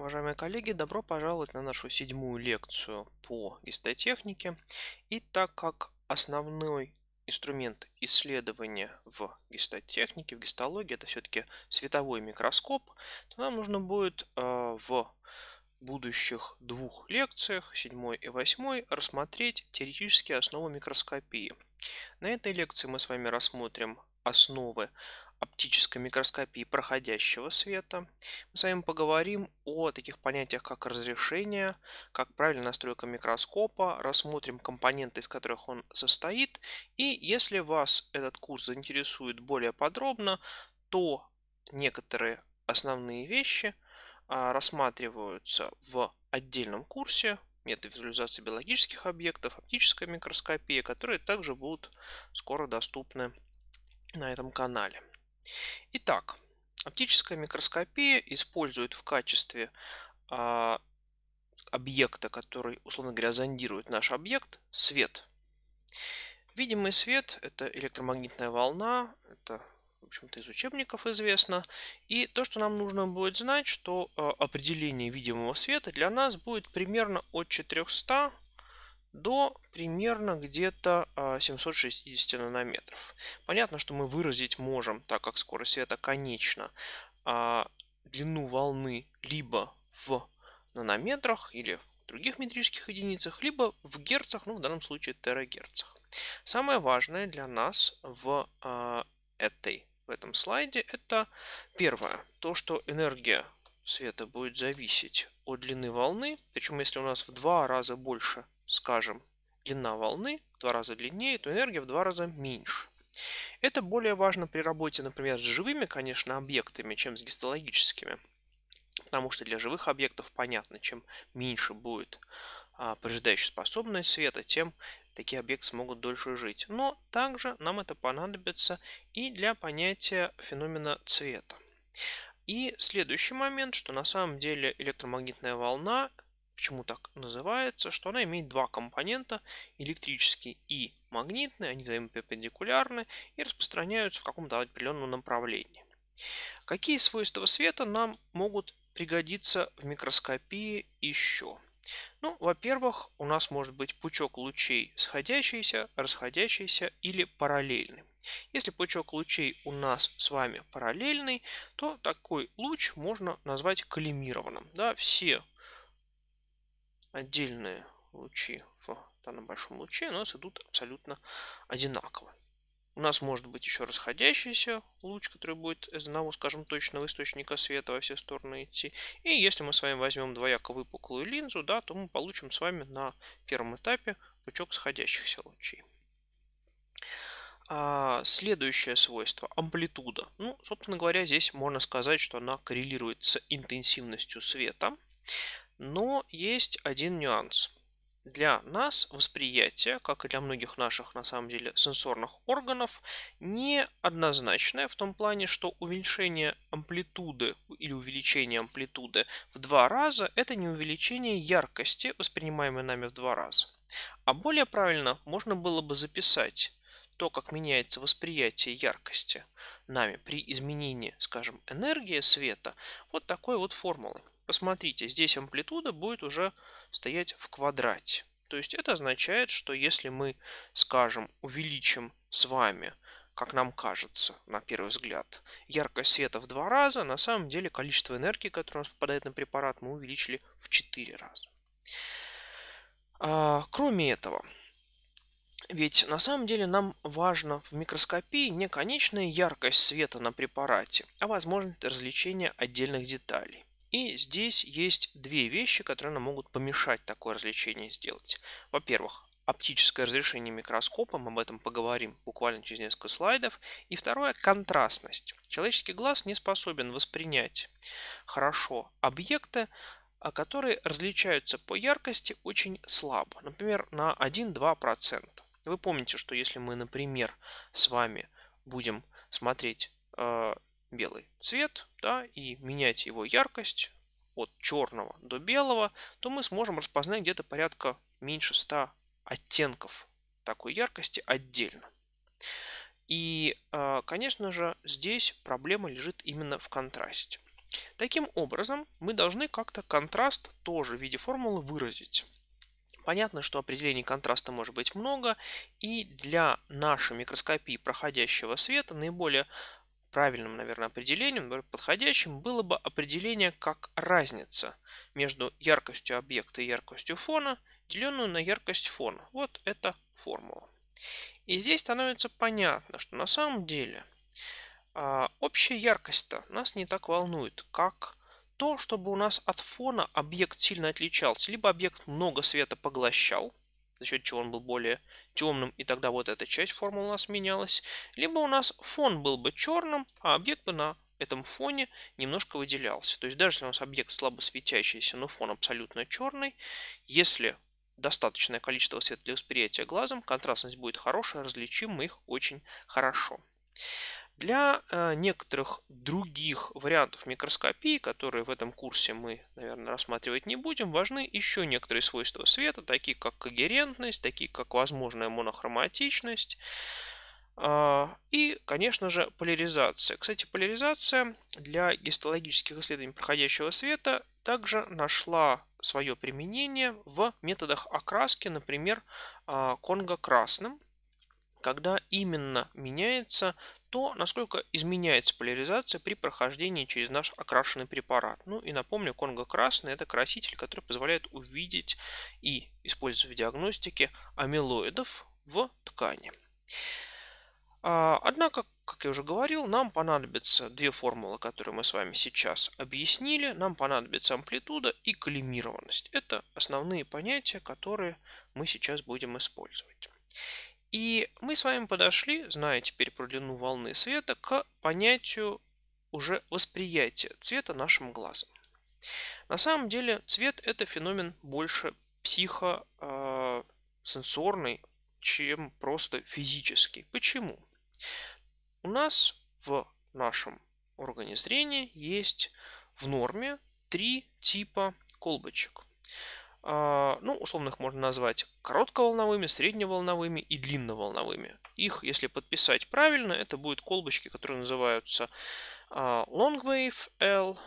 Уважаемые коллеги, добро пожаловать на нашу седьмую лекцию по гистотехнике. И так как основной инструмент исследования в гистотехнике, в гистологии, это все-таки световой микроскоп, то нам нужно будет э, в будущих двух лекциях, седьмой и восьмой, рассмотреть теоретические основы микроскопии. На этой лекции мы с вами рассмотрим основы оптической микроскопии проходящего света. Мы с вами поговорим о таких понятиях, как разрешение, как правильная настройка микроскопа, рассмотрим компоненты, из которых он состоит. И если вас этот курс заинтересует более подробно, то некоторые основные вещи а, рассматриваются в отдельном курсе методы визуализации биологических объектов, оптическая микроскопия, которые также будут скоро доступны на этом канале. Итак, оптическая микроскопия использует в качестве а, объекта, который, условно говоря, зондирует наш объект, свет. Видимый свет – это электромагнитная волна, это в общем-то, из учебников известно. И то, что нам нужно будет знать, что а, определение видимого света для нас будет примерно от 400 до примерно где-то 760 а, нанометров. Понятно, что мы выразить можем, так как скорость света конечна, а, длину волны либо в нанометрах или в других метрических единицах, либо в герцах, ну в данном случае терагерцах. Самое важное для нас в а, этой в этом слайде это первое, то что энергия света будет зависеть от длины волны, причем если у нас в два раза больше скажем, длина волны в два раза длиннее, то энергия в два раза меньше. Это более важно при работе, например, с живыми, конечно, объектами, чем с гистологическими. Потому что для живых объектов понятно, чем меньше будет а, прожидающая способность света, тем такие объекты смогут дольше жить. Но также нам это понадобится и для понятия феномена цвета. И следующий момент, что на самом деле электромагнитная волна почему так называется, что она имеет два компонента, электрический и магнитный, они взаимоперпендикулярны и распространяются в каком-то определенном направлении. Какие свойства света нам могут пригодиться в микроскопии еще? Ну, во-первых, у нас может быть пучок лучей сходящийся, расходящийся или параллельный. Если пучок лучей у нас с вами параллельный, то такой луч можно назвать коллимированным. Да, все отдельные лучи в данном большом луче у нас идут абсолютно одинаково. У нас может быть еще расходящийся луч, который будет из одного, скажем, точного источника света во все стороны идти. И если мы с вами возьмем двояко выпуклую линзу, да, то мы получим с вами на первом этапе пучок сходящихся лучей. А следующее свойство – амплитуда. Ну, собственно говоря, здесь можно сказать, что она коррелирует с интенсивностью света. Но есть один нюанс. Для нас восприятие, как и для многих наших на самом деле сенсорных органов, не однозначное в том плане, что уменьшение амплитуды или увеличение амплитуды в два раза это не увеличение яркости, воспринимаемой нами в два раза. А более правильно можно было бы записать то, как меняется восприятие яркости нами при изменении, скажем, энергии света, вот такой вот формулой. Посмотрите, здесь амплитуда будет уже стоять в квадрате. То есть это означает, что если мы, скажем, увеличим с вами, как нам кажется, на первый взгляд, яркость света в два раза, на самом деле количество энергии, которое у нас попадает на препарат, мы увеличили в четыре раза. А, кроме этого, ведь на самом деле нам важно в микроскопии не конечная яркость света на препарате, а возможность развлечения отдельных деталей. И здесь есть две вещи, которые нам могут помешать такое развлечение сделать. Во-первых, оптическое разрешение микроскопа, мы об этом поговорим буквально через несколько слайдов. И второе – контрастность. Человеческий глаз не способен воспринять хорошо объекты, а, которые различаются по яркости очень слабо, например, на 1-2%. Вы помните, что если мы, например, с вами будем смотреть э, белый цвет да, и менять его яркость от черного до белого, то мы сможем распознать где-то порядка меньше 100 оттенков такой яркости отдельно. И, а, конечно же, здесь проблема лежит именно в контрасте. Таким образом, мы должны как-то контраст тоже в виде формулы выразить. Понятно, что определений контраста может быть много, и для нашей микроскопии проходящего света наиболее правильным, наверное, определением, подходящим было бы определение как разница между яркостью объекта и яркостью фона, деленную на яркость фона. Вот эта формула. И здесь становится понятно, что на самом деле а, общая яркость-то нас не так волнует, как то, чтобы у нас от фона объект сильно отличался. Либо объект много света поглощал, за счет чего он был более темным, и тогда вот эта часть формулы у нас менялась. Либо у нас фон был бы черным, а объект бы на этом фоне немножко выделялся. То есть даже если у нас объект слабо светящийся, но фон абсолютно черный, если достаточное количество света для восприятия глазом, контрастность будет хорошая, различим мы их очень хорошо. Для э, некоторых других вариантов микроскопии, которые в этом курсе мы, наверное, рассматривать не будем, важны еще некоторые свойства света, такие как когерентность, такие как возможная монохроматичность а, и, конечно же, поляризация. Кстати, поляризация для гистологических исследований проходящего света также нашла свое применение в методах окраски, например, а, конго-красным, когда именно меняется то, насколько изменяется поляризация при прохождении через наш окрашенный препарат. Ну и напомню, конго красный – это краситель, который позволяет увидеть и использовать в диагностике амилоидов в ткани. А, однако, как я уже говорил, нам понадобятся две формулы, которые мы с вами сейчас объяснили. Нам понадобится амплитуда и коллимированность. Это основные понятия, которые мы сейчас будем использовать. И мы с вами подошли, зная теперь про длину волны света, к понятию уже восприятия цвета нашим глазом. На самом деле цвет это феномен больше психосенсорный, а, чем просто физический. Почему? У нас в нашем органе зрения есть в норме три типа колбочек. А, ну, условно их можно назвать коротковолновыми, средневолновыми и длинноволновыми. Их, если подписать правильно, это будут колбочки, которые называются а, long wave L,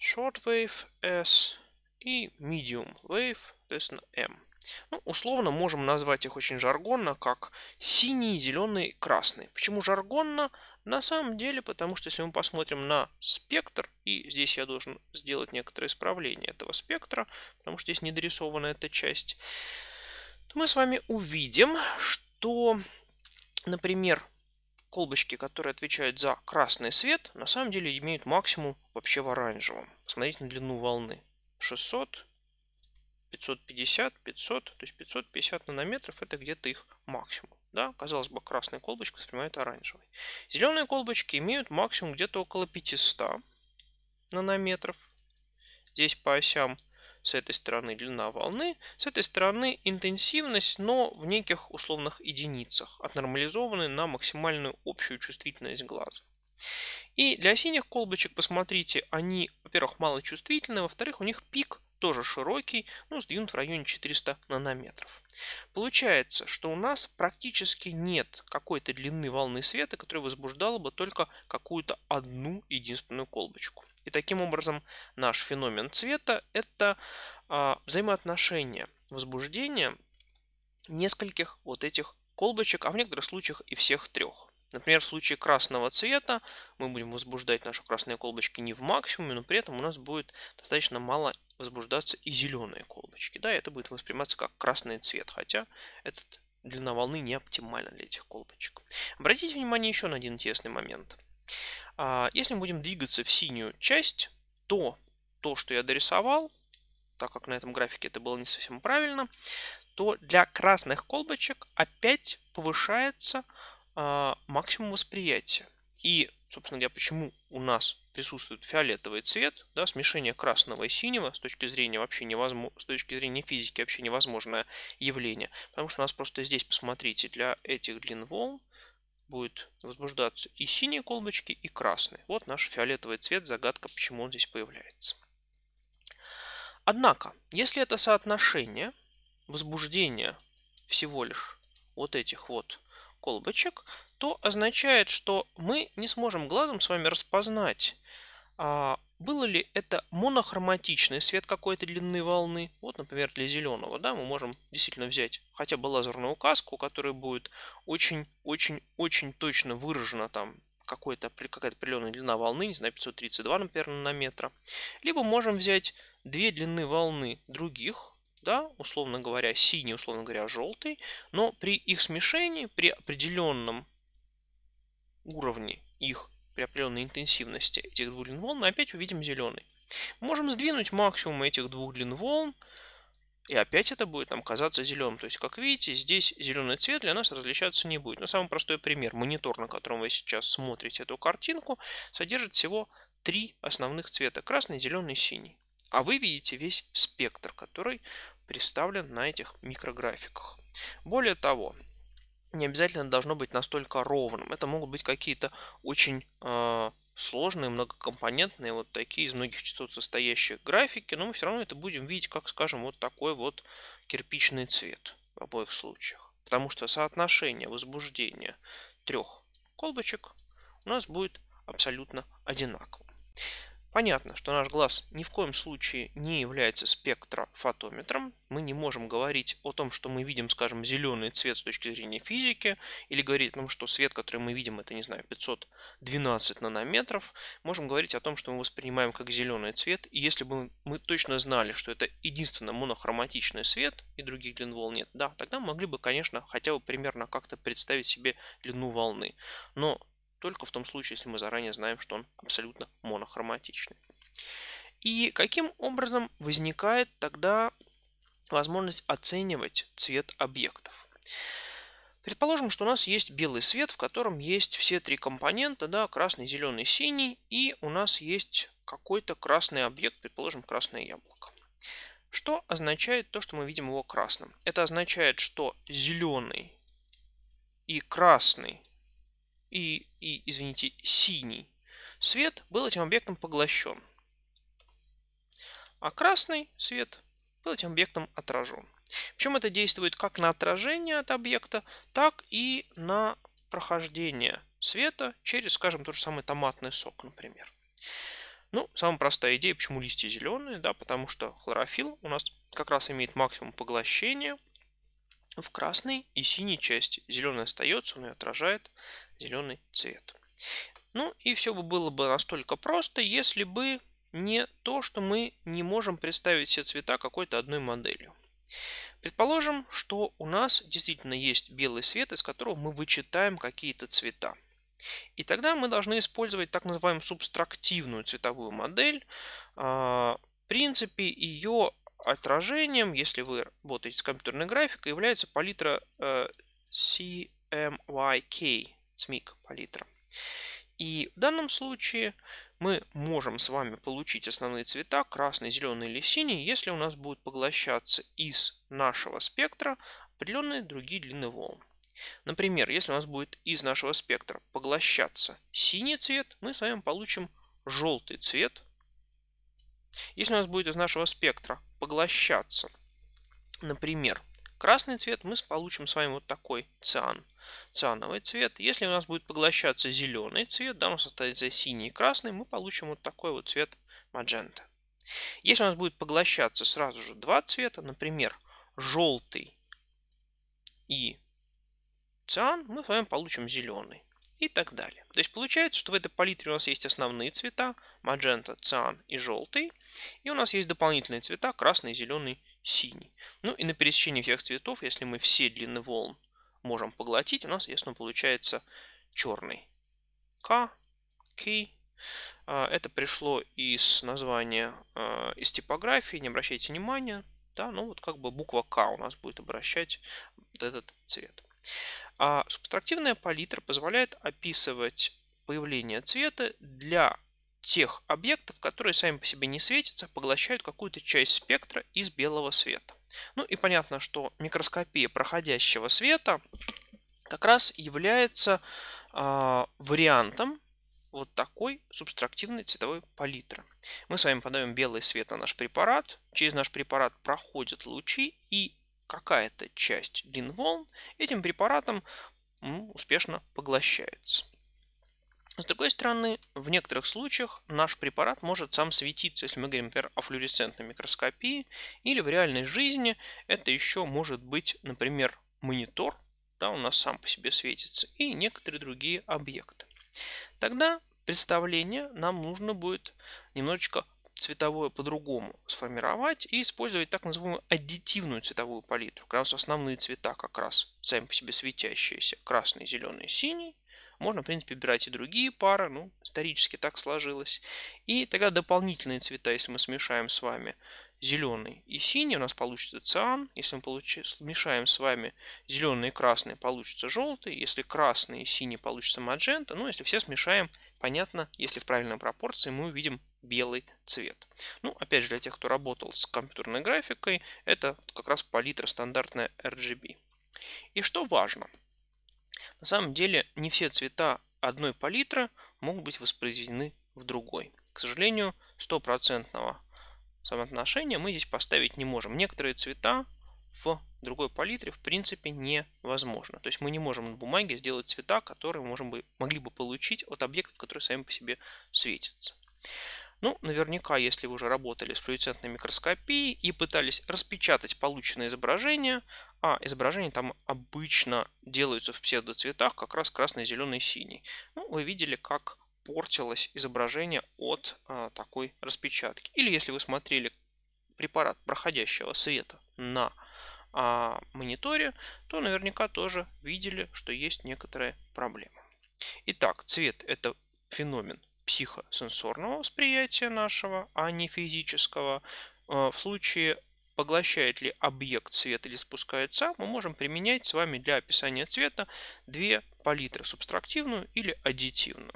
short wave S и medium wave, соответственно, M. Ну, условно можем назвать их очень жаргонно, как синий, зеленый, красный. Почему жаргонно? На самом деле, потому что если мы посмотрим на спектр, и здесь я должен сделать некоторое исправление этого спектра, потому что здесь не эта часть, то мы с вами увидим, что, например, колбочки, которые отвечают за красный свет, на самом деле имеют максимум вообще в оранжевом. Посмотрите на длину волны. 600, 550, 500, то есть 550 нанометров это где-то их максимум. Да, казалось бы, красная колбочка воспринимает оранжевый. Зеленые колбочки имеют максимум где-то около 500 нанометров. Здесь по осям с этой стороны длина волны, с этой стороны интенсивность, но в неких условных единицах, отнормализованной на максимальную общую чувствительность глаза. И для синих колбочек, посмотрите, они, во-первых, малочувствительны, во-вторых, у них пик тоже широкий, но ну, сдвинут в районе 400 нанометров. Получается, что у нас практически нет какой-то длины волны света, которая возбуждала бы только какую-то одну единственную колбочку. И таким образом наш феномен цвета – это а, взаимоотношение возбуждения нескольких вот этих колбочек, а в некоторых случаях и всех трех. Например, в случае красного цвета мы будем возбуждать наши красные колбочки не в максимуме, но при этом у нас будет достаточно мало возбуждаться и зеленые колбочки. Да, это будет восприниматься как красный цвет, хотя этот длина волны не оптимальна для этих колбочек. Обратите внимание еще на один интересный момент. А, если мы будем двигаться в синюю часть, то то, что я дорисовал, так как на этом графике это было не совсем правильно, то для красных колбочек опять повышается а, максимум восприятия. И собственно говоря, почему у нас присутствует фиолетовый цвет, да, смешение красного и синего с точки зрения вообще невозможно, с точки зрения физики вообще невозможное явление. Потому что у нас просто здесь, посмотрите, для этих длин волн будет возбуждаться и синие колбочки, и красные. Вот наш фиолетовый цвет, загадка, почему он здесь появляется. Однако, если это соотношение возбуждения всего лишь вот этих вот колбочек, то означает, что мы не сможем глазом с вами распознать, а, было ли это монохроматичный свет какой-то длины волны. Вот, например, для зеленого, да, мы можем действительно взять хотя бы лазерную указку, которая будет очень-очень-очень точно выражена там какой-то, какая-то определенная длина волны, не знаю, 532, например, на метра. Либо можем взять две длины волны других, да, условно говоря, синий, условно говоря, желтый, но при их смешении, при определенном уровне их, при определенной интенсивности этих двух длин волн, мы опять увидим зеленый. можем сдвинуть максимум этих двух длин волн, и опять это будет нам казаться зеленым. То есть, как видите, здесь зеленый цвет для нас различаться не будет. Но самый простой пример. Монитор, на котором вы сейчас смотрите эту картинку, содержит всего три основных цвета. Красный, зеленый, синий. А вы видите весь спектр, который представлен на этих микрографиках. Более того, не обязательно должно быть настолько ровным. Это могут быть какие-то очень э, сложные, многокомпонентные, вот такие из многих частот состоящие графики, но мы все равно это будем видеть, как, скажем, вот такой вот кирпичный цвет в обоих случаях. Потому что соотношение возбуждения трех колбочек у нас будет абсолютно одинаковым. Понятно, что наш глаз ни в коем случае не является спектрофотометром. Мы не можем говорить о том, что мы видим, скажем, зеленый цвет с точки зрения физики, или говорить о том, что свет, который мы видим, это, не знаю, 512 нанометров. Можем говорить о том, что мы воспринимаем как зеленый цвет. И если бы мы точно знали, что это единственный монохроматичный свет, и других длин волн нет, да, тогда мы могли бы, конечно, хотя бы примерно как-то представить себе длину волны. Но только в том случае, если мы заранее знаем, что он абсолютно монохроматичный. И каким образом возникает тогда возможность оценивать цвет объектов? Предположим, что у нас есть белый свет, в котором есть все три компонента, да, красный, зеленый, синий, и у нас есть какой-то красный объект, предположим, красное яблоко. Что означает то, что мы видим его красным? Это означает, что зеленый и красный и, и, извините, синий свет был этим объектом поглощен. А красный свет был этим объектом отражен. Причем это действует как на отражение от объекта, так и на прохождение света через, скажем, тот же самый томатный сок, например. Ну, самая простая идея, почему листья зеленые, да, потому что хлорофилл у нас как раз имеет максимум поглощения в красной и синей части. Зеленый остается, он и отражает зеленый цвет. Ну и все бы было бы настолько просто, если бы не то, что мы не можем представить все цвета какой-то одной моделью. Предположим, что у нас действительно есть белый свет, из которого мы вычитаем какие-то цвета. И тогда мы должны использовать так называемую субстрактивную цветовую модель. А, в принципе, ее отражением, если вы работаете с компьютерной графикой, является палитра э, CMYK СМИК, палитра. И в данном случае мы можем с вами получить основные цвета красный, зеленый или синий, если у нас будет поглощаться из нашего спектра определенные другие длины волн. Например, если у нас будет из нашего спектра поглощаться синий цвет, мы с вами получим желтый цвет. Если у нас будет из нашего спектра поглощаться, например, Красный цвет мы получим с вами вот такой циан. Циановый цвет. Если у нас будет поглощаться зеленый цвет, да, у нас остается синий и красный, мы получим вот такой вот цвет маджента. Если у нас будет поглощаться сразу же два цвета, например, желтый и циан, мы с вами получим зеленый и так далее. То есть получается, что в этой палитре у нас есть основные цвета, маджента, циан и желтый. И у нас есть дополнительные цвета, красный, зеленый синий. Ну и на пересечении всех цветов, если мы все длины волн можем поглотить, у нас, естественно, получается черный. К, К. А, это пришло из названия, а, из типографии, не обращайте внимания. Да, ну вот как бы буква К у нас будет обращать вот этот цвет. А субтрактивная палитра позволяет описывать появление цвета для тех объектов, которые сами по себе не светятся, а поглощают какую-то часть спектра из белого света. Ну и понятно, что микроскопия проходящего света как раз является э, вариантом вот такой субтрактивной цветовой палитры. Мы с вами подаем белый свет на наш препарат. Через наш препарат проходят лучи и какая-то часть длин волн этим препаратом ну, успешно поглощается. С другой стороны, в некоторых случаях наш препарат может сам светиться, если мы говорим, например, о флюоресцентной микроскопии, или в реальной жизни это еще может быть, например, монитор, да, у нас сам по себе светится, и некоторые другие объекты. Тогда представление нам нужно будет немножечко цветовое по-другому сформировать и использовать так называемую аддитивную цветовую палитру, когда у основные цвета как раз сами по себе светящиеся, красный, зеленый, синий – можно, в принципе, брать и другие пары, ну, исторически так сложилось. И тогда дополнительные цвета, если мы смешаем с вами зеленый и синий, у нас получится циан. Если мы получи, смешаем с вами зеленый и красный, получится желтый. Если красный и синий, получится маджента. Ну, если все смешаем, понятно, если в правильной пропорции, мы увидим белый цвет. Ну, опять же, для тех, кто работал с компьютерной графикой, это как раз палитра стандартная RGB. И что важно – на самом деле не все цвета одной палитры могут быть воспроизведены в другой. К сожалению, стопроцентного соотношения мы здесь поставить не можем. Некоторые цвета в другой палитре в принципе невозможно. То есть мы не можем на бумаге сделать цвета, которые можем бы, могли бы получить от объектов, которые сами по себе светятся. Ну, наверняка, если вы уже работали с флуоресцентной микроскопией и пытались распечатать полученное изображение, а изображения там обычно делаются в псевдоцветах, как раз красный, зеленый, синий. Ну, вы видели, как портилось изображение от а, такой распечатки. Или если вы смотрели препарат проходящего света на а, мониторе, то наверняка тоже видели, что есть некоторые проблемы. Итак, цвет это феномен психосенсорного восприятия нашего, а не физического. А, в случае поглощает ли объект цвет или спускается, мы можем применять с вами для описания цвета две палитры, субтрактивную или аддитивную.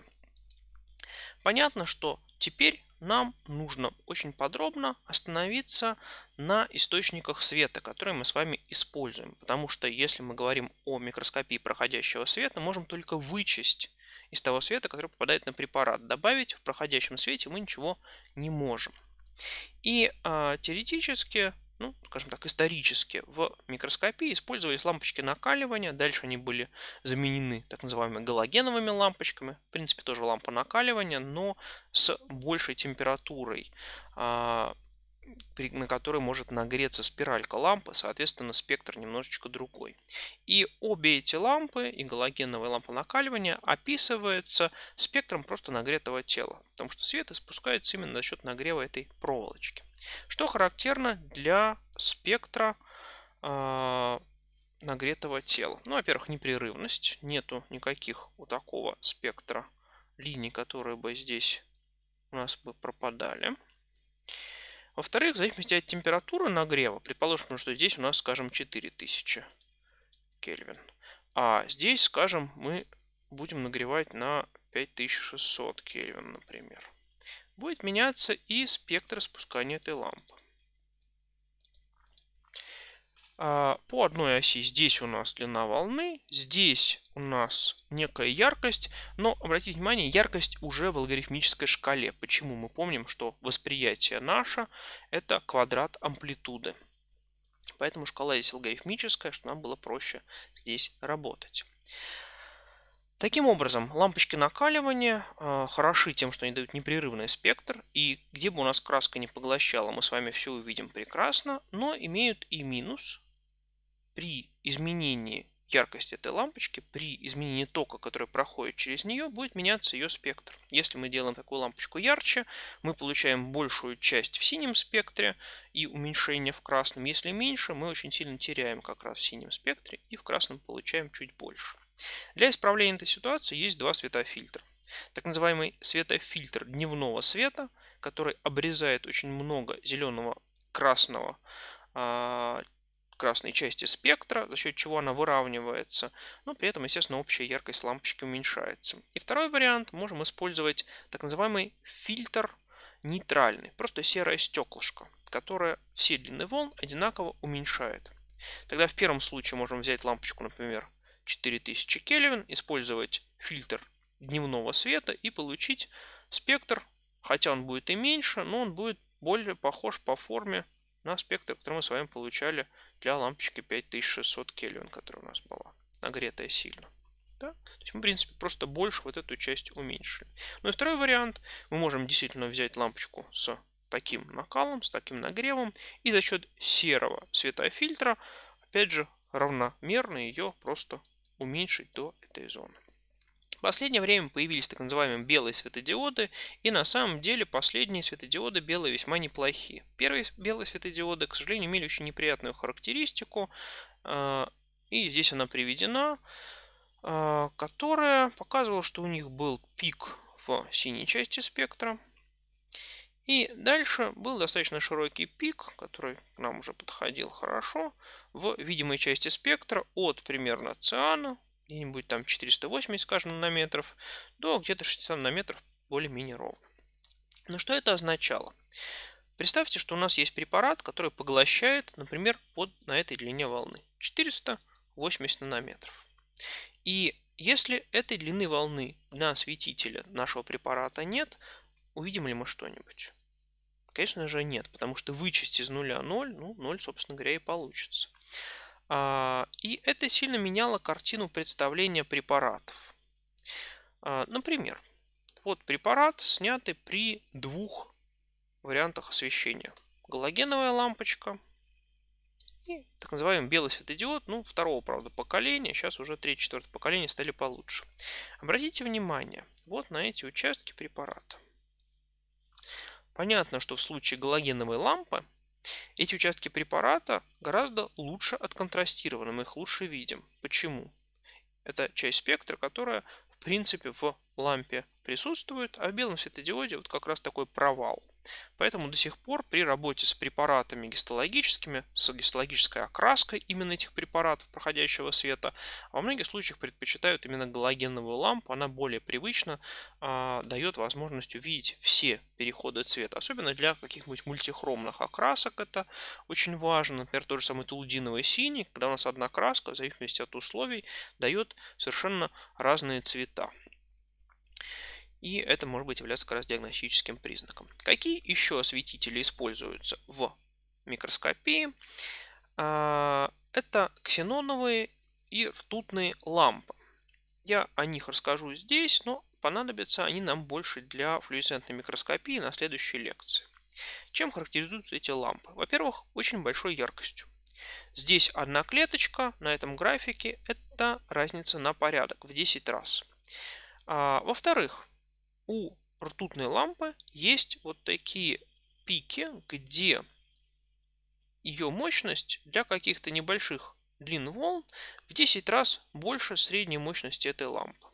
Понятно, что теперь нам нужно очень подробно остановиться на источниках света, которые мы с вами используем. Потому что если мы говорим о микроскопии проходящего света, можем только вычесть из того света, который попадает на препарат. Добавить в проходящем свете мы ничего не можем. И э, теоретически ну, скажем так, исторически в микроскопии использовались лампочки накаливания. Дальше они были заменены так называемыми галогеновыми лампочками. В принципе, тоже лампа накаливания, но с большей температурой. А, на которой может нагреться спиралька лампы, соответственно, спектр немножечко другой. И обе эти лампы, и галогеновая лампа накаливания, описывается спектром просто нагретого тела, потому что свет испускается именно за счет нагрева этой проволочки. Что характерно для спектра э, нагретого тела? Ну, во-первых, непрерывность, нету никаких у такого спектра линий, которые бы здесь у нас бы пропадали. Во-вторых, в зависимости от температуры нагрева, предположим, что здесь у нас, скажем, 4000 Кельвин. А здесь, скажем, мы будем нагревать на 5600 Кельвин, например. Будет меняться и спектр спускания этой лампы. А, по одной оси. Здесь у нас длина волны, здесь у нас некая яркость, но обратите внимание, яркость уже в алгоритмической шкале. Почему? Мы помним, что восприятие наше это квадрат амплитуды. Поэтому шкала здесь алгоритмическая, чтобы нам было проще здесь работать. Таким образом, лампочки накаливания э, хороши тем, что они дают непрерывный спектр, и где бы у нас краска не поглощала, мы с вами все увидим прекрасно, но имеют и минус. При изменении яркости этой лампочки, при изменении тока, который проходит через нее, будет меняться ее спектр. Если мы делаем такую лампочку ярче, мы получаем большую часть в синем спектре и уменьшение в красном. Если меньше, мы очень сильно теряем как раз в синем спектре и в красном получаем чуть больше. Для исправления этой ситуации есть два светофильтра. Так называемый светофильтр дневного света, который обрезает очень много зеленого, красного, а, красной части спектра, за счет чего она выравнивается, но при этом, естественно, общая яркость лампочки уменьшается. И второй вариант, можем использовать так называемый фильтр нейтральный, просто серое стеклышко, которое все длины волн одинаково уменьшает. Тогда в первом случае можем взять лампочку, например, 4000 Кельвин, использовать фильтр дневного света и получить спектр, хотя он будет и меньше, но он будет более похож по форме на спектр, который мы с вами получали для лампочки 5600 Кельвин, которая у нас была, нагретая сильно. Да? То есть мы, в принципе, просто больше вот эту часть уменьшили. Ну и второй вариант. Мы можем действительно взять лампочку с таким накалом, с таким нагревом, и за счет серого светофильтра, опять же, равномерно ее просто уменьшить до этой зоны. В последнее время появились так называемые белые светодиоды, и на самом деле последние светодиоды белые весьма неплохие. Первые белые светодиоды, к сожалению, имели очень неприятную характеристику, а, и здесь она приведена, а, которая показывала, что у них был пик в синей части спектра – и дальше был достаточно широкий пик, который к нам уже подходил хорошо, в видимой части спектра от примерно циана, где-нибудь там 480, скажем, нанометров, до где-то 60 нанометров более-менее ровно. Но что это означало? Представьте, что у нас есть препарат, который поглощает, например, вот на этой длине волны 480 нанометров. И если этой длины волны на осветителя нашего препарата нет, Увидим ли мы что-нибудь? Конечно же нет, потому что вычесть из нуля 0, ну 0, собственно говоря, и получится. А, и это сильно меняло картину представления препаратов. А, например, вот препарат, снятый при двух вариантах освещения. Галогеновая лампочка и так называемый белый светодиод, ну, второго, правда, поколения, сейчас уже третье, четвертое поколение стали получше. Обратите внимание, вот на эти участки препарата – Понятно, что в случае галогеновой лампы эти участки препарата гораздо лучше отконтрастированы, мы их лучше видим. Почему? Это часть спектра, которая в принципе в лампе присутствует, а в белом светодиоде вот как раз такой провал. Поэтому до сих пор при работе с препаратами гистологическими, с гистологической окраской именно этих препаратов проходящего света, во многих случаях предпочитают именно галогеновую лампу. Она более привычна, а, дает возможность увидеть все переходы цвета, особенно для каких-нибудь мультихромных окрасок. Это очень важно. Например, тот же самый тулдиновый синий, когда у нас одна краска, в зависимости от условий, дает совершенно разные цвета и это может быть являться как раз диагностическим признаком. Какие еще осветители используются в микроскопии? А, это ксеноновые и ртутные лампы. Я о них расскажу здесь, но понадобятся они нам больше для флуоресцентной микроскопии на следующей лекции. Чем характеризуются эти лампы? Во-первых, очень большой яркостью. Здесь одна клеточка, на этом графике это разница на порядок в 10 раз. А, во-вторых, у ртутной лампы есть вот такие пики, где ее мощность для каких-то небольших длин волн в 10 раз больше средней мощности этой лампы.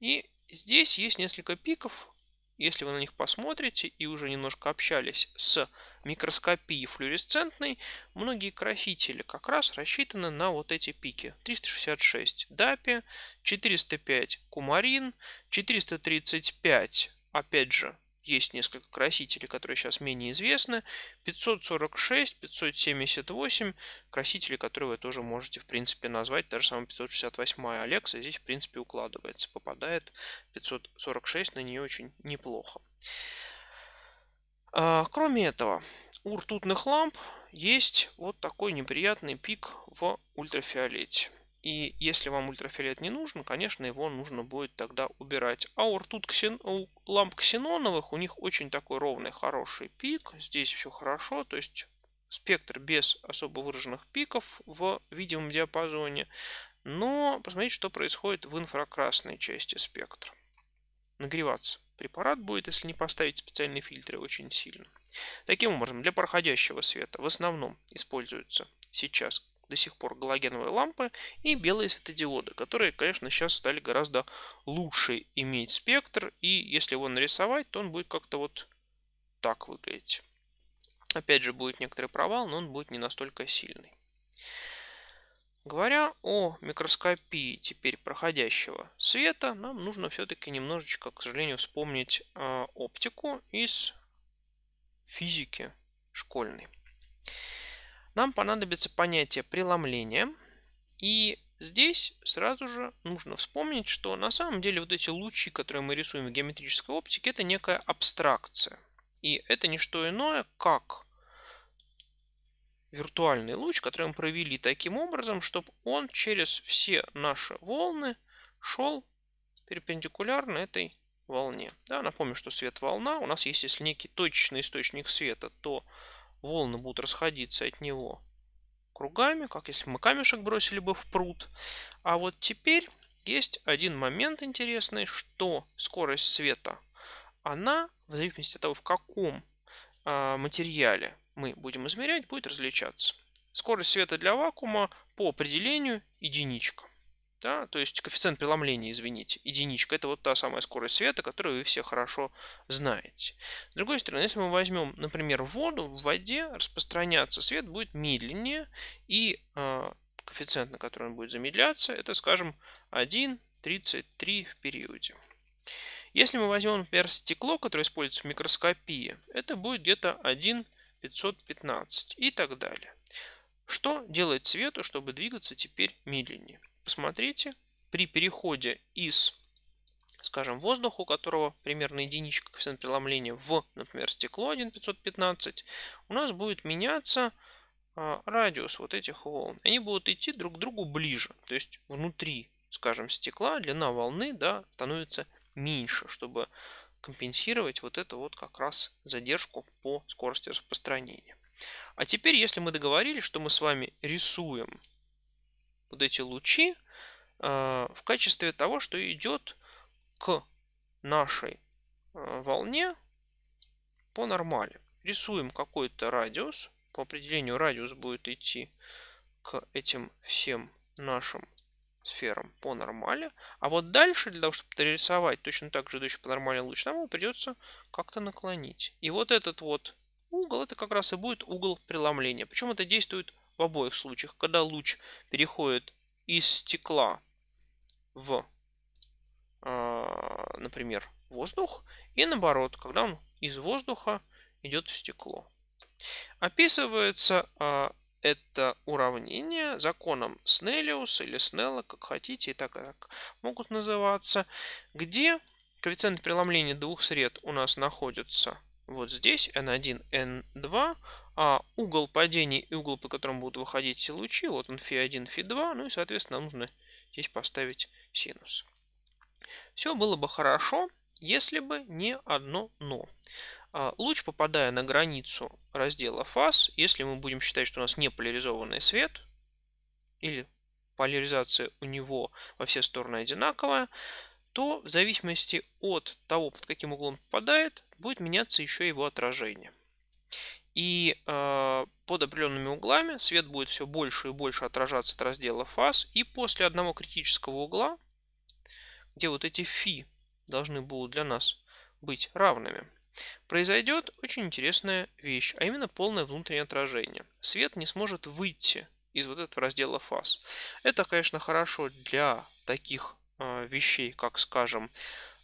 И здесь есть несколько пиков, если вы на них посмотрите и уже немножко общались с микроскопией флюоресцентной, многие красители как раз рассчитаны на вот эти пики. 366 дапи, 405 кумарин, 435 опять же есть несколько красителей, которые сейчас менее известны. 546, 578 красители, которые вы тоже можете, в принципе, назвать. Та же самая 568 Alexa здесь, в принципе, укладывается. Попадает 546, на нее очень неплохо. А, кроме этого, у ртутных ламп есть вот такой неприятный пик в ультрафиолете. И если вам ультрафиолет не нужен, конечно, его нужно будет тогда убирать. А у ртут ксен... у ламп ксеноновых у них очень такой ровный, хороший пик. Здесь все хорошо, то есть спектр без особо выраженных пиков в видимом диапазоне. Но посмотрите, что происходит в инфракрасной части спектра. Нагреваться препарат будет, если не поставить специальные фильтры очень сильно. Таким образом, для проходящего света в основном используются сейчас до сих пор галогеновые лампы и белые светодиоды, которые, конечно, сейчас стали гораздо лучше иметь спектр, и если его нарисовать, то он будет как-то вот так выглядеть. Опять же, будет некоторый провал, но он будет не настолько сильный. Говоря о микроскопии теперь проходящего света, нам нужно все-таки немножечко, к сожалению, вспомнить а, оптику из физики школьной нам понадобится понятие преломления. И здесь сразу же нужно вспомнить, что на самом деле вот эти лучи, которые мы рисуем в геометрической оптике, это некая абстракция. И это не что иное, как виртуальный луч, который мы провели таким образом, чтобы он через все наши волны шел перпендикулярно этой волне. Да, напомню, что свет волна. У нас есть, если некий точечный источник света, то волны будут расходиться от него кругами, как если мы камешек бросили бы в пруд. А вот теперь есть один момент интересный, что скорость света, она в зависимости от того, в каком а, материале мы будем измерять, будет различаться. Скорость света для вакуума по определению единичка да, то есть коэффициент преломления, извините, единичка, это вот та самая скорость света, которую вы все хорошо знаете. С другой стороны, если мы возьмем, например, воду, в воде распространяться свет будет медленнее, и э, коэффициент, на который он будет замедляться, это, скажем, 1,33 в периоде. Если мы возьмем, например, стекло, которое используется в микроскопии, это будет где-то 1,515 и так далее. Что делать свету, чтобы двигаться теперь медленнее? Посмотрите, при переходе из, скажем, воздуха, у которого примерно единичка коэффициент преломления в, например, стекло 1515, у нас будет меняться а, радиус вот этих волн. Они будут идти друг к другу ближе. То есть внутри, скажем, стекла длина волны да, становится меньше, чтобы компенсировать вот эту вот как раз задержку по скорости распространения. А теперь, если мы договорились, что мы с вами рисуем вот эти лучи э, в качестве того, что идет к нашей э, волне по нормали. Рисуем какой-то радиус. По определению радиус будет идти к этим всем нашим сферам по нормали. А вот дальше, для того, чтобы дорисовать точно так же идущий по нормали луч, нам его придется как-то наклонить. И вот этот вот угол, это как раз и будет угол преломления. Причем это действует в обоих случаях, когда луч переходит из стекла в, а, например, воздух, и наоборот, когда он из воздуха идет в стекло. Описывается а, это уравнение законом Снеллиуса или Снелла, как хотите, и так и так могут называться, где коэффициент преломления двух сред у нас находится вот здесь, N1, N2, а угол падения и угол, по которому будут выходить эти лучи, вот он φ1, φ2, ну и, соответственно, нужно здесь поставить синус. Все было бы хорошо, если бы не одно «но». А, луч, попадая на границу раздела фаз, если мы будем считать, что у нас не поляризованный свет, или поляризация у него во все стороны одинаковая, то в зависимости от того, под каким углом попадает, будет меняться еще его отражение. И э, под определенными углами свет будет все больше и больше отражаться от раздела фаз. И после одного критического угла, где вот эти фи должны будут для нас быть равными, произойдет очень интересная вещь, а именно полное внутреннее отражение. Свет не сможет выйти из вот этого раздела фаз. Это, конечно, хорошо для таких а, вещей, как, скажем,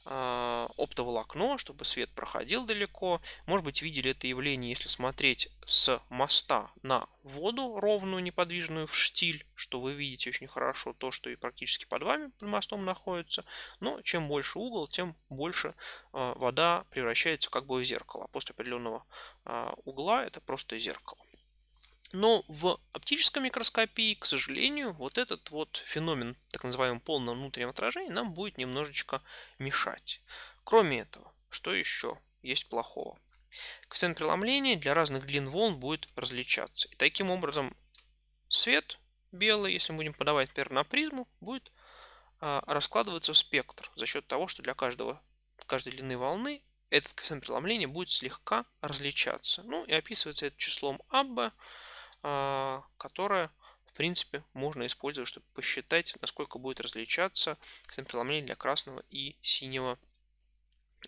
а, оптоволокно, чтобы свет проходил далеко. Может быть, видели это явление, если смотреть с моста на воду ровную, неподвижную в штиль, что вы видите очень хорошо то, что и практически под вами под мостом находится. Но чем больше угол, тем больше а, вода превращается как бы в зеркало. После определенного угла это просто зеркало. Но в оптической микроскопии, к сожалению, вот этот вот феномен так называемого полного внутреннего отражения нам будет немножечко мешать. Кроме этого, что еще есть плохого? Коэффициент преломления для разных длин волн будет различаться. И таким образом свет белый, если мы будем подавать, например, на призму, будет а, раскладываться в спектр за счет того, что для каждого, каждой длины волны этот коэффициент преломления будет слегка различаться. Ну и описывается это числом АБ. А, которое, в принципе, можно использовать, чтобы посчитать, насколько будет различаться ксенопреломление для красного и синего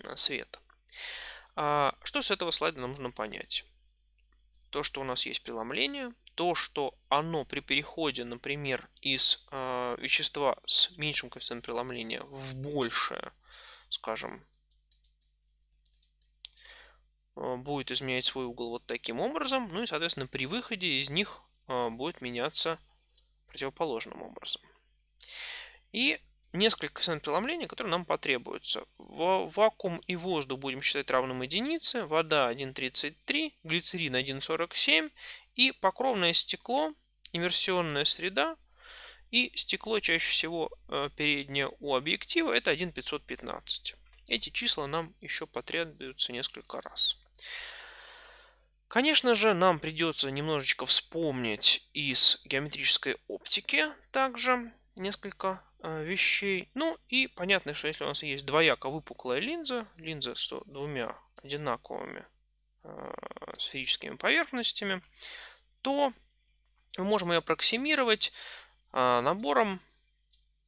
а, света. А, что с этого слайда нам нужно понять? То, что у нас есть преломление, то, что оно при переходе, например, из э, вещества с меньшим коэффициентом преломления в большее, скажем, Э, будет изменять свой угол вот таким образом. Ну и, соответственно, при выходе из них э, будет меняться противоположным образом. И несколько коэффициент преломления, которые нам потребуются. В вакуум и воздух будем считать равным единице, вода 1,33, глицерин 1,47 и покровное стекло, иммерсионная среда и стекло чаще всего э, переднее у объектива это 1,515. Эти числа нам еще потребуются несколько раз. Конечно же, нам придется немножечко вспомнить из геометрической оптики также несколько а, вещей. Ну и понятно, что если у нас есть двояко выпуклая линза, линза с двумя одинаковыми э, сферическими поверхностями, то мы можем ее проксимировать э, а, набором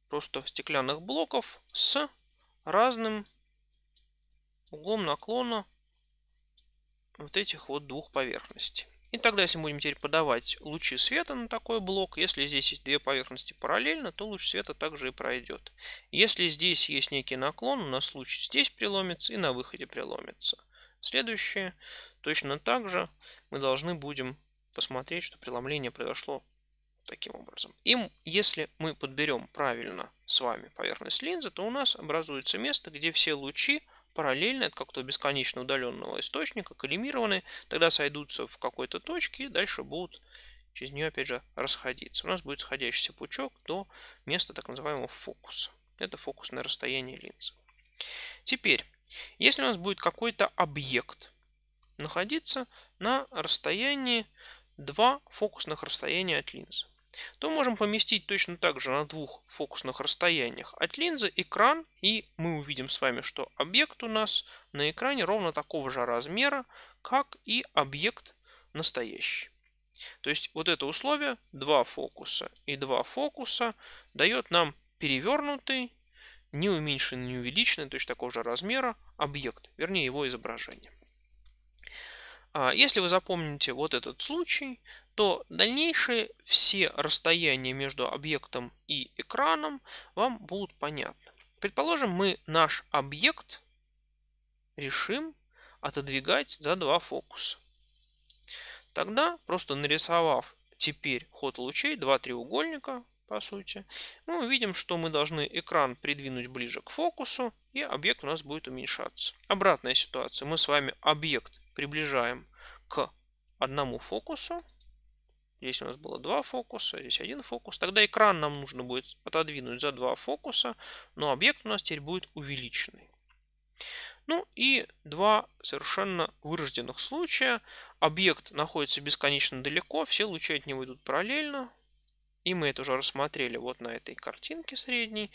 просто стеклянных блоков с разным углом наклона вот этих вот двух поверхностей. И тогда, если мы будем теперь подавать лучи света на такой блок, если здесь есть две поверхности параллельно, то луч света также и пройдет. Если здесь есть некий наклон, у нас луч здесь преломится и на выходе преломится. Следующее. Точно так же мы должны будем посмотреть, что преломление произошло таким образом. И если мы подберем правильно с вами поверхность линзы, то у нас образуется место, где все лучи параллельно, это как-то бесконечно удаленного источника, коллимированы, тогда сойдутся в какой-то точке и дальше будут через нее опять же расходиться. У нас будет сходящийся пучок до места так называемого фокуса. Это фокусное расстояние линзы. Теперь, если у нас будет какой-то объект находиться на расстоянии два фокусных расстояния от линзы то можем поместить точно так же на двух фокусных расстояниях от линзы экран, и мы увидим с вами, что объект у нас на экране ровно такого же размера, как и объект настоящий. То есть вот это условие два фокуса и два фокуса дает нам перевернутый, не уменьшенный, не увеличенный, то есть такого же размера объект, вернее его изображение. А если вы запомните вот этот случай, то дальнейшие все расстояния между объектом и экраном вам будут понятны. Предположим, мы наш объект решим отодвигать за два фокуса. Тогда, просто нарисовав теперь ход лучей, два треугольника, по сути, мы увидим, что мы должны экран придвинуть ближе к фокусу, и объект у нас будет уменьшаться. Обратная ситуация. Мы с вами объект приближаем к одному фокусу, Здесь у нас было два фокуса, здесь один фокус. Тогда экран нам нужно будет отодвинуть за два фокуса, но объект у нас теперь будет увеличенный. Ну и два совершенно вырожденных случая. Объект находится бесконечно далеко, все лучи от него идут параллельно. И мы это уже рассмотрели вот на этой картинке средней.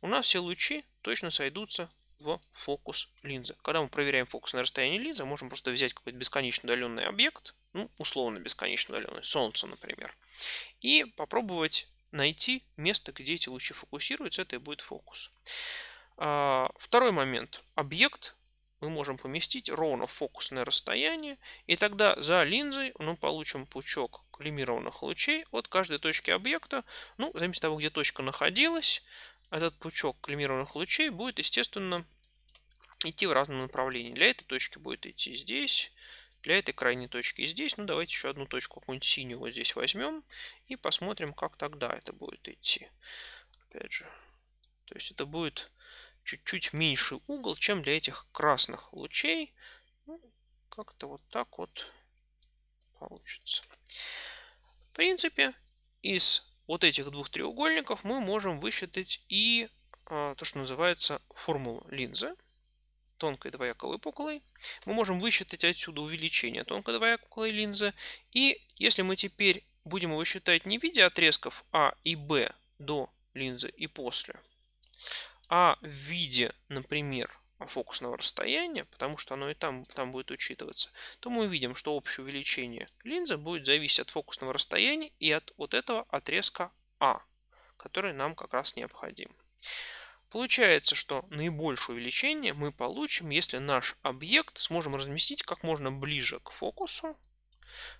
У нас все лучи точно сойдутся в фокус линзы. Когда мы проверяем фокус на расстоянии линзы, можем просто взять какой-то бесконечно удаленный объект, ну, условно бесконечно удаленный, Солнце, например, и попробовать найти место, где эти лучи фокусируются, это и будет фокус. А, второй момент. Объект мы можем поместить ровно в фокусное расстояние, и тогда за линзой мы ну, получим пучок лимированных лучей от каждой точки объекта. Ну, в зависимости от того, где точка находилась, этот пучок коллимированных лучей будет, естественно, идти в разном направлении. Для этой точки будет идти здесь, для этой крайней точки здесь. Ну, давайте еще одну точку какую-нибудь синюю вот здесь возьмем и посмотрим, как тогда это будет идти. Опять же, то есть это будет чуть-чуть меньший угол, чем для этих красных лучей. Ну, как-то вот так вот получится. В принципе, из от этих двух треугольников мы можем высчитать и а, то, что называется формулу линзы тонкой двояковыпуклой. Мы можем высчитать отсюда увеличение тонкой двояковой линзы. И если мы теперь будем его считать не в виде отрезков А и Б до линзы и после, а в виде, например, фокусного расстояния, потому что оно и там, там будет учитываться, то мы увидим, что общее увеличение линзы будет зависеть от фокусного расстояния и от вот этого отрезка А, который нам как раз необходим. Получается, что наибольшее увеличение мы получим, если наш объект сможем разместить как можно ближе к фокусу.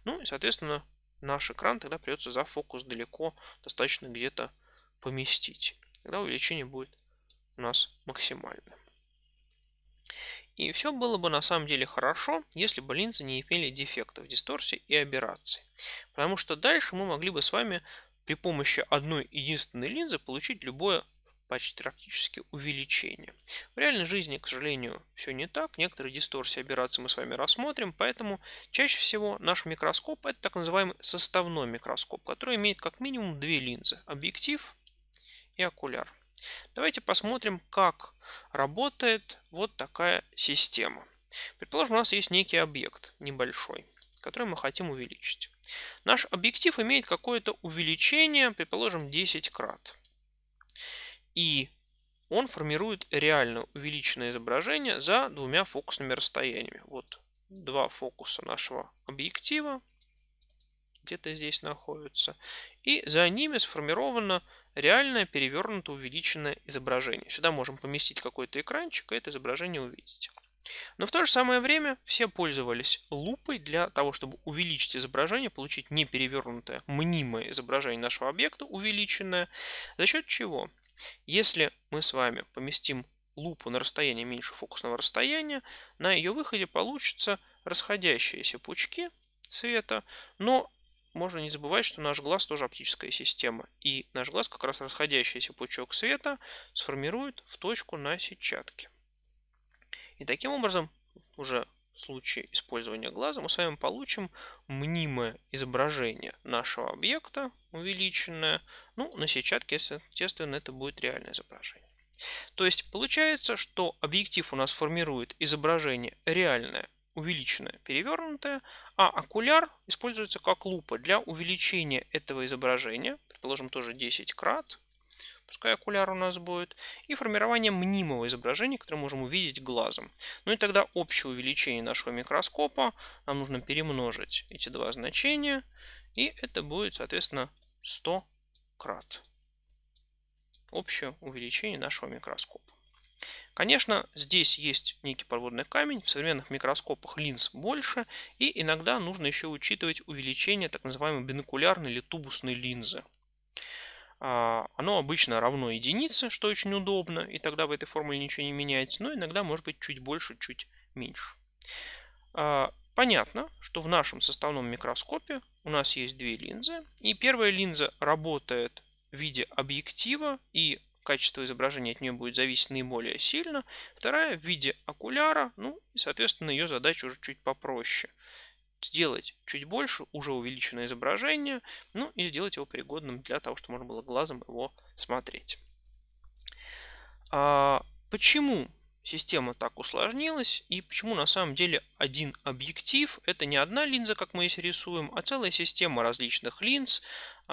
Ну и, соответственно, наш экран тогда придется за фокус далеко достаточно где-то поместить. Тогда увеличение будет у нас максимальным. И все было бы на самом деле хорошо, если бы линзы не имели дефектов, дисторсии и аберраций. Потому что дальше мы могли бы с вами при помощи одной единственной линзы получить любое почти практически увеличение. В реальной жизни, к сожалению, все не так. Некоторые дисторсии и аберрации мы с вами рассмотрим, поэтому чаще всего наш микроскоп это так называемый составной микроскоп, который имеет как минимум две линзы – объектив и окуляр. Давайте посмотрим, как работает вот такая система. Предположим, у нас есть некий объект небольшой, который мы хотим увеличить. Наш объектив имеет какое-то увеличение, предположим, 10 крат. И он формирует реально увеличенное изображение за двумя фокусными расстояниями. Вот два фокуса нашего объектива где-то здесь находятся. И за ними сформировано реальное перевернуто увеличенное изображение. Сюда можем поместить какой-то экранчик и это изображение увидеть. Но в то же самое время все пользовались лупой для того, чтобы увеличить изображение, получить неперевернутое, мнимое изображение нашего объекта, увеличенное. За счет чего? Если мы с вами поместим лупу на расстояние меньше фокусного расстояния, на ее выходе получатся расходящиеся пучки света, но можно не забывать, что наш глаз тоже оптическая система. И наш глаз, как раз расходящийся пучок света, сформирует в точку на сетчатке. И таким образом, уже в случае использования глаза, мы с вами получим мнимое изображение нашего объекта, увеличенное. Ну, на сетчатке, естественно, это будет реальное изображение. То есть получается, что объектив у нас формирует изображение реальное увеличенная, перевернутая, а окуляр используется как лупа для увеличения этого изображения, предположим, тоже 10 крат, пускай окуляр у нас будет, и формирование мнимого изображения, которое можем увидеть глазом. Ну и тогда общее увеличение нашего микроскопа нам нужно перемножить эти два значения, и это будет, соответственно, 100 крат. Общее увеличение нашего микроскопа. Конечно, здесь есть некий подводный камень, в современных микроскопах линз больше, и иногда нужно еще учитывать увеличение так называемой бинокулярной или тубусной линзы. А, оно обычно равно единице, что очень удобно, и тогда в этой формуле ничего не меняется, но иногда может быть чуть больше, чуть меньше. А, понятно, что в нашем составном микроскопе у нас есть две линзы, и первая линза работает в виде объектива и качество изображения от нее будет зависеть наиболее сильно. Вторая в виде окуляра, ну и, соответственно, ее задача уже чуть попроще. Сделать чуть больше уже увеличенное изображение, ну и сделать его пригодным для того, чтобы можно было глазом его смотреть. А почему система так усложнилась и почему на самом деле один объектив это не одна линза, как мы здесь рисуем, а целая система различных линз, э,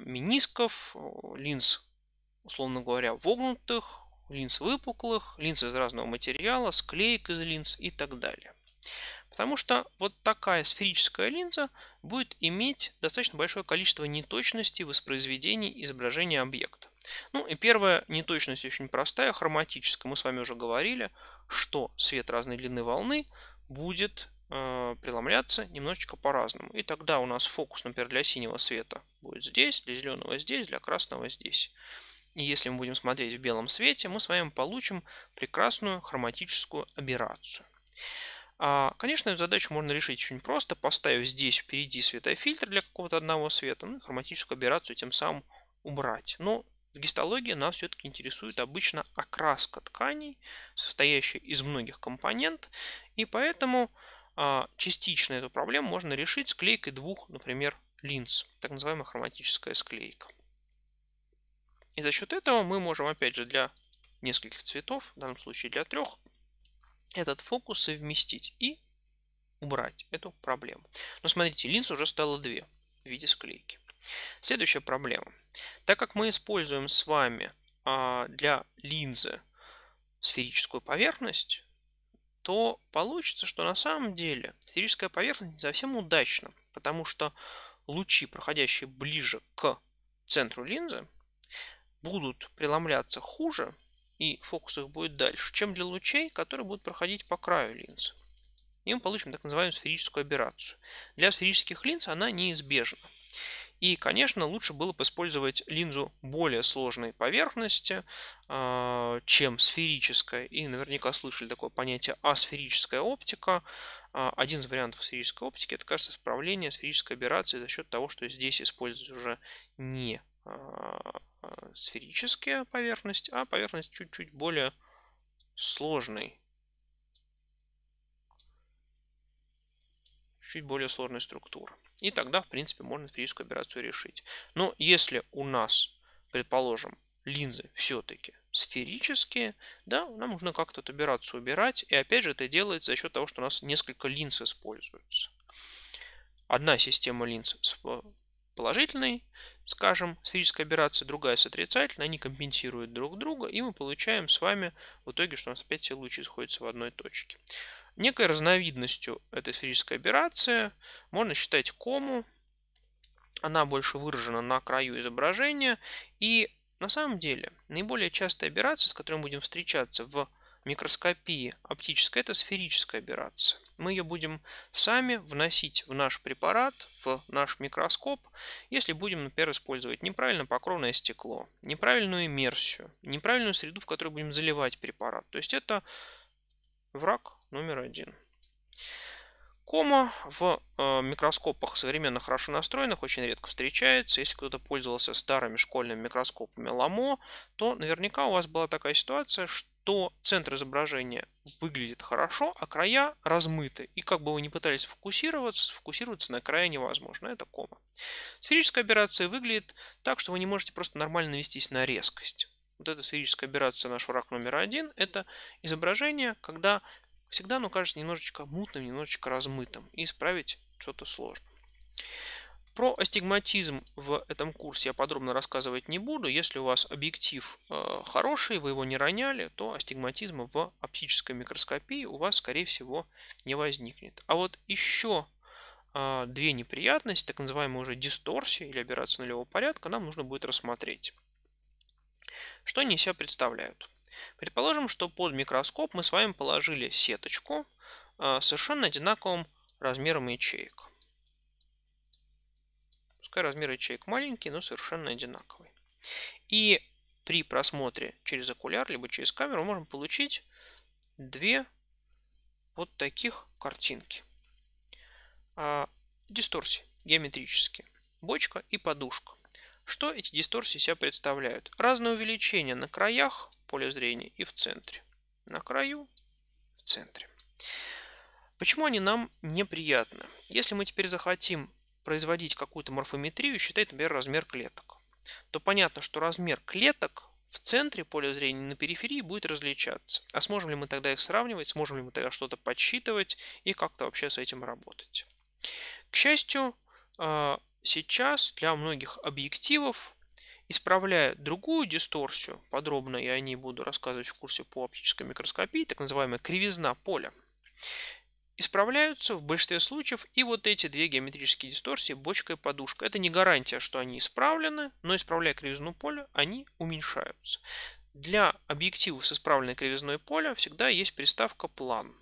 минисков, линз условно говоря, вогнутых, линз выпуклых, линз из разного материала, склеек из линз и так далее. Потому что вот такая сферическая линза будет иметь достаточно большое количество неточностей в воспроизведении изображения объекта. Ну и первая неточность очень простая, хроматическая. Мы с вами уже говорили, что свет разной длины волны будет э, преломляться немножечко по-разному. И тогда у нас фокус, например, для синего света будет здесь, для зеленого здесь, для красного здесь. И если мы будем смотреть в белом свете, мы с вами получим прекрасную хроматическую аберрацию. А, конечно, эту задачу можно решить очень просто, поставив здесь впереди светофильтр для какого-то одного света, ну и хроматическую аберрацию тем самым убрать. Но в гистологии нас все-таки интересует обычно окраска тканей, состоящая из многих компонент, и поэтому а, частично эту проблему можно решить склейкой двух, например, линз, так называемая хроматическая склейка. И за счет этого мы можем, опять же, для нескольких цветов, в данном случае для трех, этот фокус совместить и убрать эту проблему. Но смотрите, линз уже стало две в виде склейки. Следующая проблема. Так как мы используем с вами а, для линзы сферическую поверхность, то получится, что на самом деле сферическая поверхность не совсем удачна, потому что лучи, проходящие ближе к центру линзы, будут преломляться хуже, и фокус их будет дальше, чем для лучей, которые будут проходить по краю линзы. И мы получим так называемую сферическую аберрацию. Для сферических линз она неизбежна. И, конечно, лучше было бы использовать линзу более сложной поверхности, а, чем сферическая. И наверняка слышали такое понятие асферическая оптика. А, один из вариантов сферической оптики – это, кажется, исправление сферической операции за счет того, что здесь использовать уже не а, а, сферическая поверхность, а поверхность чуть-чуть более сложной. Чуть более сложной структуры. И тогда, в принципе, можно физическую операцию решить. Но если у нас, предположим, линзы все-таки сферические, да, нам нужно как-то эту операцию убирать. И опять же, это делается за счет того, что у нас несколько линз используются. Одна система линз положительной, скажем, сферическая операция, другая с отрицательной, они компенсируют друг друга, и мы получаем с вами в итоге, что у нас опять все лучи сходятся в одной точке. Некой разновидностью этой сферической операции можно считать кому. Она больше выражена на краю изображения. И на самом деле наиболее частая операция, с которой мы будем встречаться в микроскопии оптической – это сферическая операция. Мы ее будем сами вносить в наш препарат, в наш микроскоп, если будем, например, использовать неправильно покровное стекло, неправильную иммерсию, неправильную среду, в которой будем заливать препарат. То есть это враг номер один. Кома в э, микроскопах современно хорошо настроенных очень редко встречается. Если кто-то пользовался старыми школьными микроскопами Ламо, то наверняка у вас была такая ситуация, что то центр изображения выглядит хорошо, а края размыты. И как бы вы ни пытались фокусироваться, сфокусироваться на края невозможно. Это кома. Сферическая операция выглядит так, что вы не можете просто нормально навестись на резкость. Вот эта сферическая операция, наш враг номер один, это изображение, когда всегда оно кажется немножечко мутным, немножечко размытым. И исправить что-то сложно. Про астигматизм в этом курсе я подробно рассказывать не буду. Если у вас объектив э, хороший, вы его не роняли, то астигматизма в оптической микроскопии у вас, скорее всего, не возникнет. А вот еще а, две неприятности, так называемые уже дисторсии или операция нулевого порядка, нам нужно будет рассмотреть. Что они из себя представляют? Предположим, что под микроскоп мы с вами положили сеточку а, совершенно одинаковым размером ячеек. Пускай размер ячеек маленький, но совершенно одинаковый. И при просмотре через окуляр, либо через камеру, можем получить две вот таких картинки. А, дисторсии геометрические. Бочка и подушка. Что эти дисторсии себя представляют? Разное увеличение на краях поля зрения и в центре. На краю, в центре. Почему они нам неприятны? Если мы теперь захотим производить какую-то морфометрию и считать, например, размер клеток, то понятно, что размер клеток в центре поля зрения на периферии будет различаться. А сможем ли мы тогда их сравнивать, сможем ли мы тогда что-то подсчитывать и как-то вообще с этим работать. К счастью, а, сейчас для многих объективов, исправляя другую дисторсию, подробно я о ней буду рассказывать в курсе по оптической микроскопии, так называемая кривизна поля, исправляются в большинстве случаев и вот эти две геометрические дисторсии, бочка и подушка. Это не гарантия, что они исправлены, но исправляя кривизну поля, они уменьшаются. Для объективов с исправленной кривизной поля всегда есть приставка план.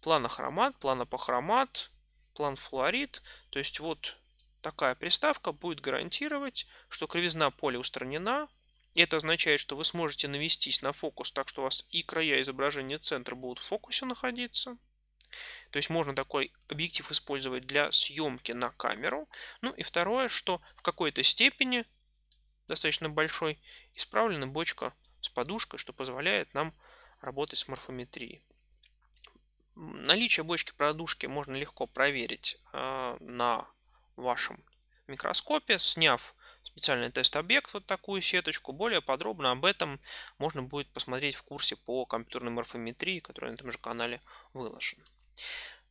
Планохромат, планопохромат, план флуорид. То есть вот такая приставка будет гарантировать, что кривизна поля устранена, это означает, что вы сможете навестись на фокус так, что у вас и края изображения центра будут в фокусе находиться – то есть можно такой объектив использовать для съемки на камеру. Ну и второе, что в какой-то степени, достаточно большой, исправлена бочка с подушкой, что позволяет нам работать с морфометрией. Наличие бочки продушки можно легко проверить э, на вашем микроскопе, сняв специальный тест-объект, вот такую сеточку. Более подробно об этом можно будет посмотреть в курсе по компьютерной морфометрии, который на этом же канале выложен.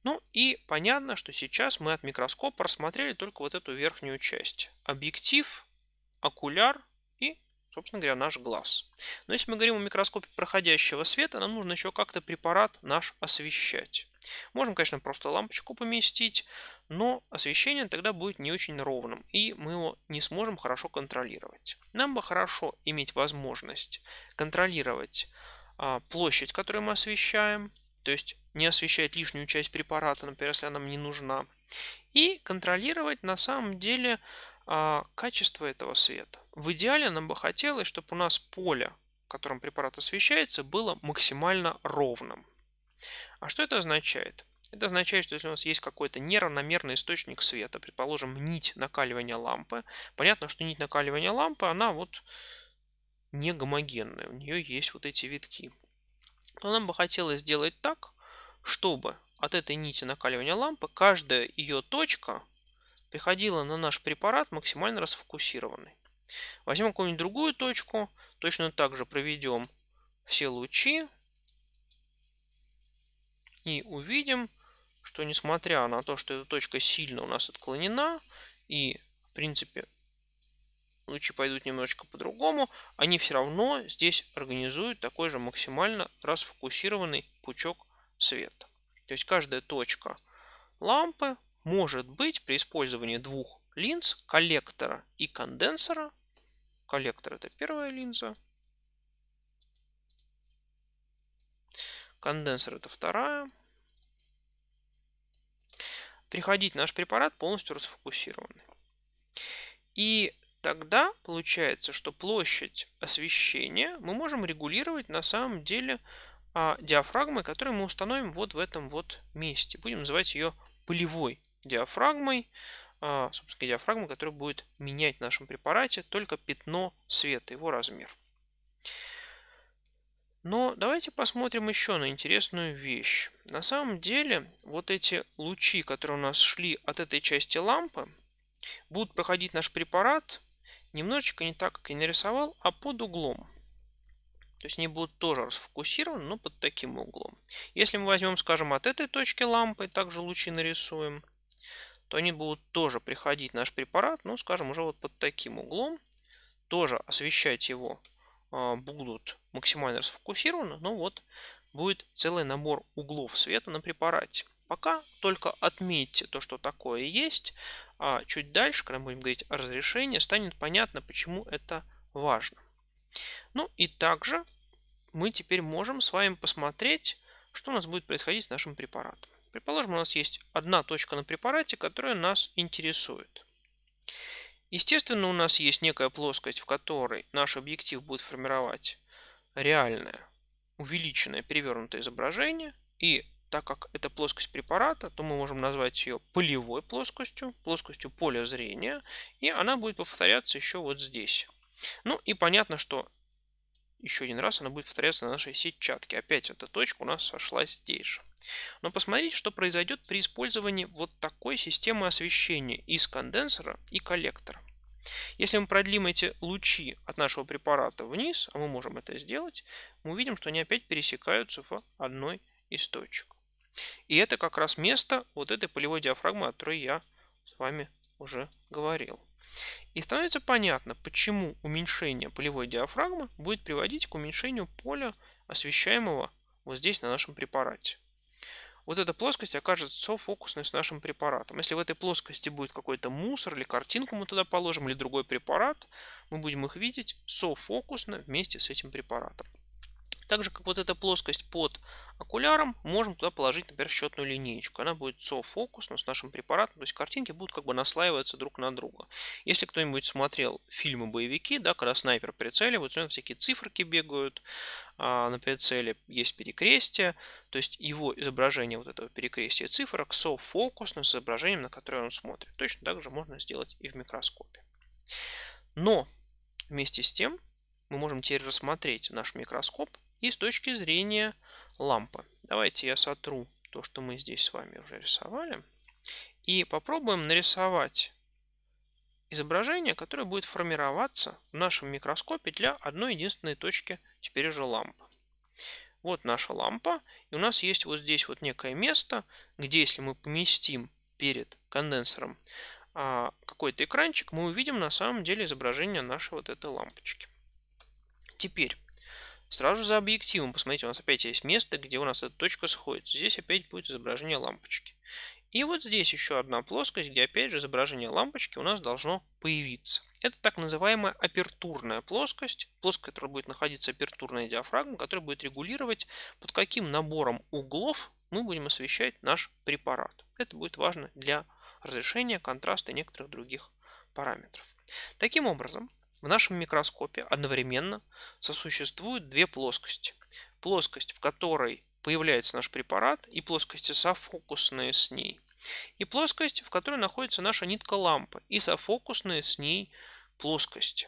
Ну и понятно, что сейчас мы от микроскопа рассмотрели только вот эту верхнюю часть. Объектив, окуляр и, собственно говоря, наш глаз. Но если мы говорим о микроскопе проходящего света, нам нужно еще как-то препарат наш освещать. Можем, конечно, просто лампочку поместить, но освещение тогда будет не очень ровным, и мы его не сможем хорошо контролировать. Нам бы хорошо иметь возможность контролировать а, площадь, которую мы освещаем, то есть не освещать лишнюю часть препарата, например, если она мне нужна, и контролировать на самом деле а, качество этого света. В идеале нам бы хотелось, чтобы у нас поле, которым препарат освещается, было максимально ровным. А что это означает? Это означает, что если у нас есть какой-то неравномерный источник света, предположим, нить накаливания лампы, понятно, что нить накаливания лампы, она вот не гомогенная, у нее есть вот эти витки то нам бы хотелось сделать так, чтобы от этой нити накаливания лампы каждая ее точка приходила на наш препарат максимально расфокусированный. Возьмем какую-нибудь другую точку, точно так же проведем все лучи и увидим, что несмотря на то, что эта точка сильно у нас отклонена и в принципе лучи ну, пойдут немножечко по-другому, они все равно здесь организуют такой же максимально расфокусированный пучок света. То есть каждая точка лампы может быть при использовании двух линз, коллектора и конденсера. Коллектор это первая линза. Конденсер это вторая. Приходить наш препарат полностью расфокусированный. И Тогда получается, что площадь освещения мы можем регулировать на самом деле а, диафрагмой, которую мы установим вот в этом вот месте. Будем называть ее полевой диафрагмой. А, собственно, диафрагмой, которая будет менять в нашем препарате только пятно света, его размер. Но давайте посмотрим еще на интересную вещь. На самом деле, вот эти лучи, которые у нас шли от этой части лампы, будут проходить наш препарат немножечко не так, как я нарисовал, а под углом. То есть они будут тоже расфокусированы, но под таким углом. Если мы возьмем, скажем, от этой точки лампы, также лучи нарисуем, то они будут тоже приходить наш препарат, ну, скажем, уже вот под таким углом. Тоже освещать его э, будут максимально расфокусированы, но вот будет целый набор углов света на препарате. Пока только отметьте то, что такое есть, а чуть дальше, когда мы будем говорить о разрешении, станет понятно, почему это важно. Ну и также мы теперь можем с вами посмотреть, что у нас будет происходить с нашим препаратом. Предположим, у нас есть одна точка на препарате, которая нас интересует. Естественно, у нас есть некая плоскость, в которой наш объектив будет формировать реальное увеличенное перевернутое изображение, и так как это плоскость препарата, то мы можем назвать ее полевой плоскостью, плоскостью поля зрения, и она будет повторяться еще вот здесь. Ну и понятно, что еще один раз она будет повторяться на нашей сетчатке. Опять эта точка у нас сошла здесь же. Но посмотрите, что произойдет при использовании вот такой системы освещения из конденсора и коллектора. Если мы продлим эти лучи от нашего препарата вниз, а мы можем это сделать, мы увидим, что они опять пересекаются в одной из точек. И это как раз место вот этой полевой диафрагмы, о которой я с вами уже говорил. И становится понятно, почему уменьшение полевой диафрагмы будет приводить к уменьшению поля, освещаемого вот здесь на нашем препарате. Вот эта плоскость окажется софокусной с нашим препаратом. Если в этой плоскости будет какой-то мусор или картинку мы туда положим, или другой препарат, мы будем их видеть софокусно вместе с этим препаратом. Так же, как вот эта плоскость под окуляром, можем туда положить, например, счетную линеечку. Она будет софокус, но с нашим препаратом, то есть картинки будут как бы наслаиваться друг на друга. Если кто-нибудь смотрел фильмы боевики, да, когда снайпер прицеливается, у него всякие циферки бегают, а на прицеле есть перекрестие, то есть его изображение вот этого перекрестия цифрок софокусно с изображением, на которое он смотрит. Точно так же можно сделать и в микроскопе. Но вместе с тем мы можем теперь рассмотреть наш микроскоп и с точки зрения лампы. Давайте я сотру то, что мы здесь с вами уже рисовали. И попробуем нарисовать изображение, которое будет формироваться в нашем микроскопе для одной единственной точки, теперь уже лампы. Вот наша лампа, и у нас есть вот здесь вот некое место, где если мы поместим перед конденсором а, какой-то экранчик, мы увидим на самом деле изображение нашей вот этой лампочки. Теперь Сразу за объективом, посмотрите, у нас опять есть место, где у нас эта точка сходится. Здесь опять будет изображение лампочки. И вот здесь еще одна плоскость, где опять же изображение лампочки у нас должно появиться. Это так называемая апертурная плоскость, плоскость, которая будет находиться апертурная диафрагма, которая будет регулировать, под каким набором углов мы будем освещать наш препарат. Это будет важно для разрешения, контраста и некоторых других параметров. Таким образом, в нашем микроскопе одновременно сосуществуют две плоскости. Плоскость, в которой появляется наш препарат, и плоскости софокусные с ней. И плоскость, в которой находится наша нитка лампы, и софокусные с ней плоскости.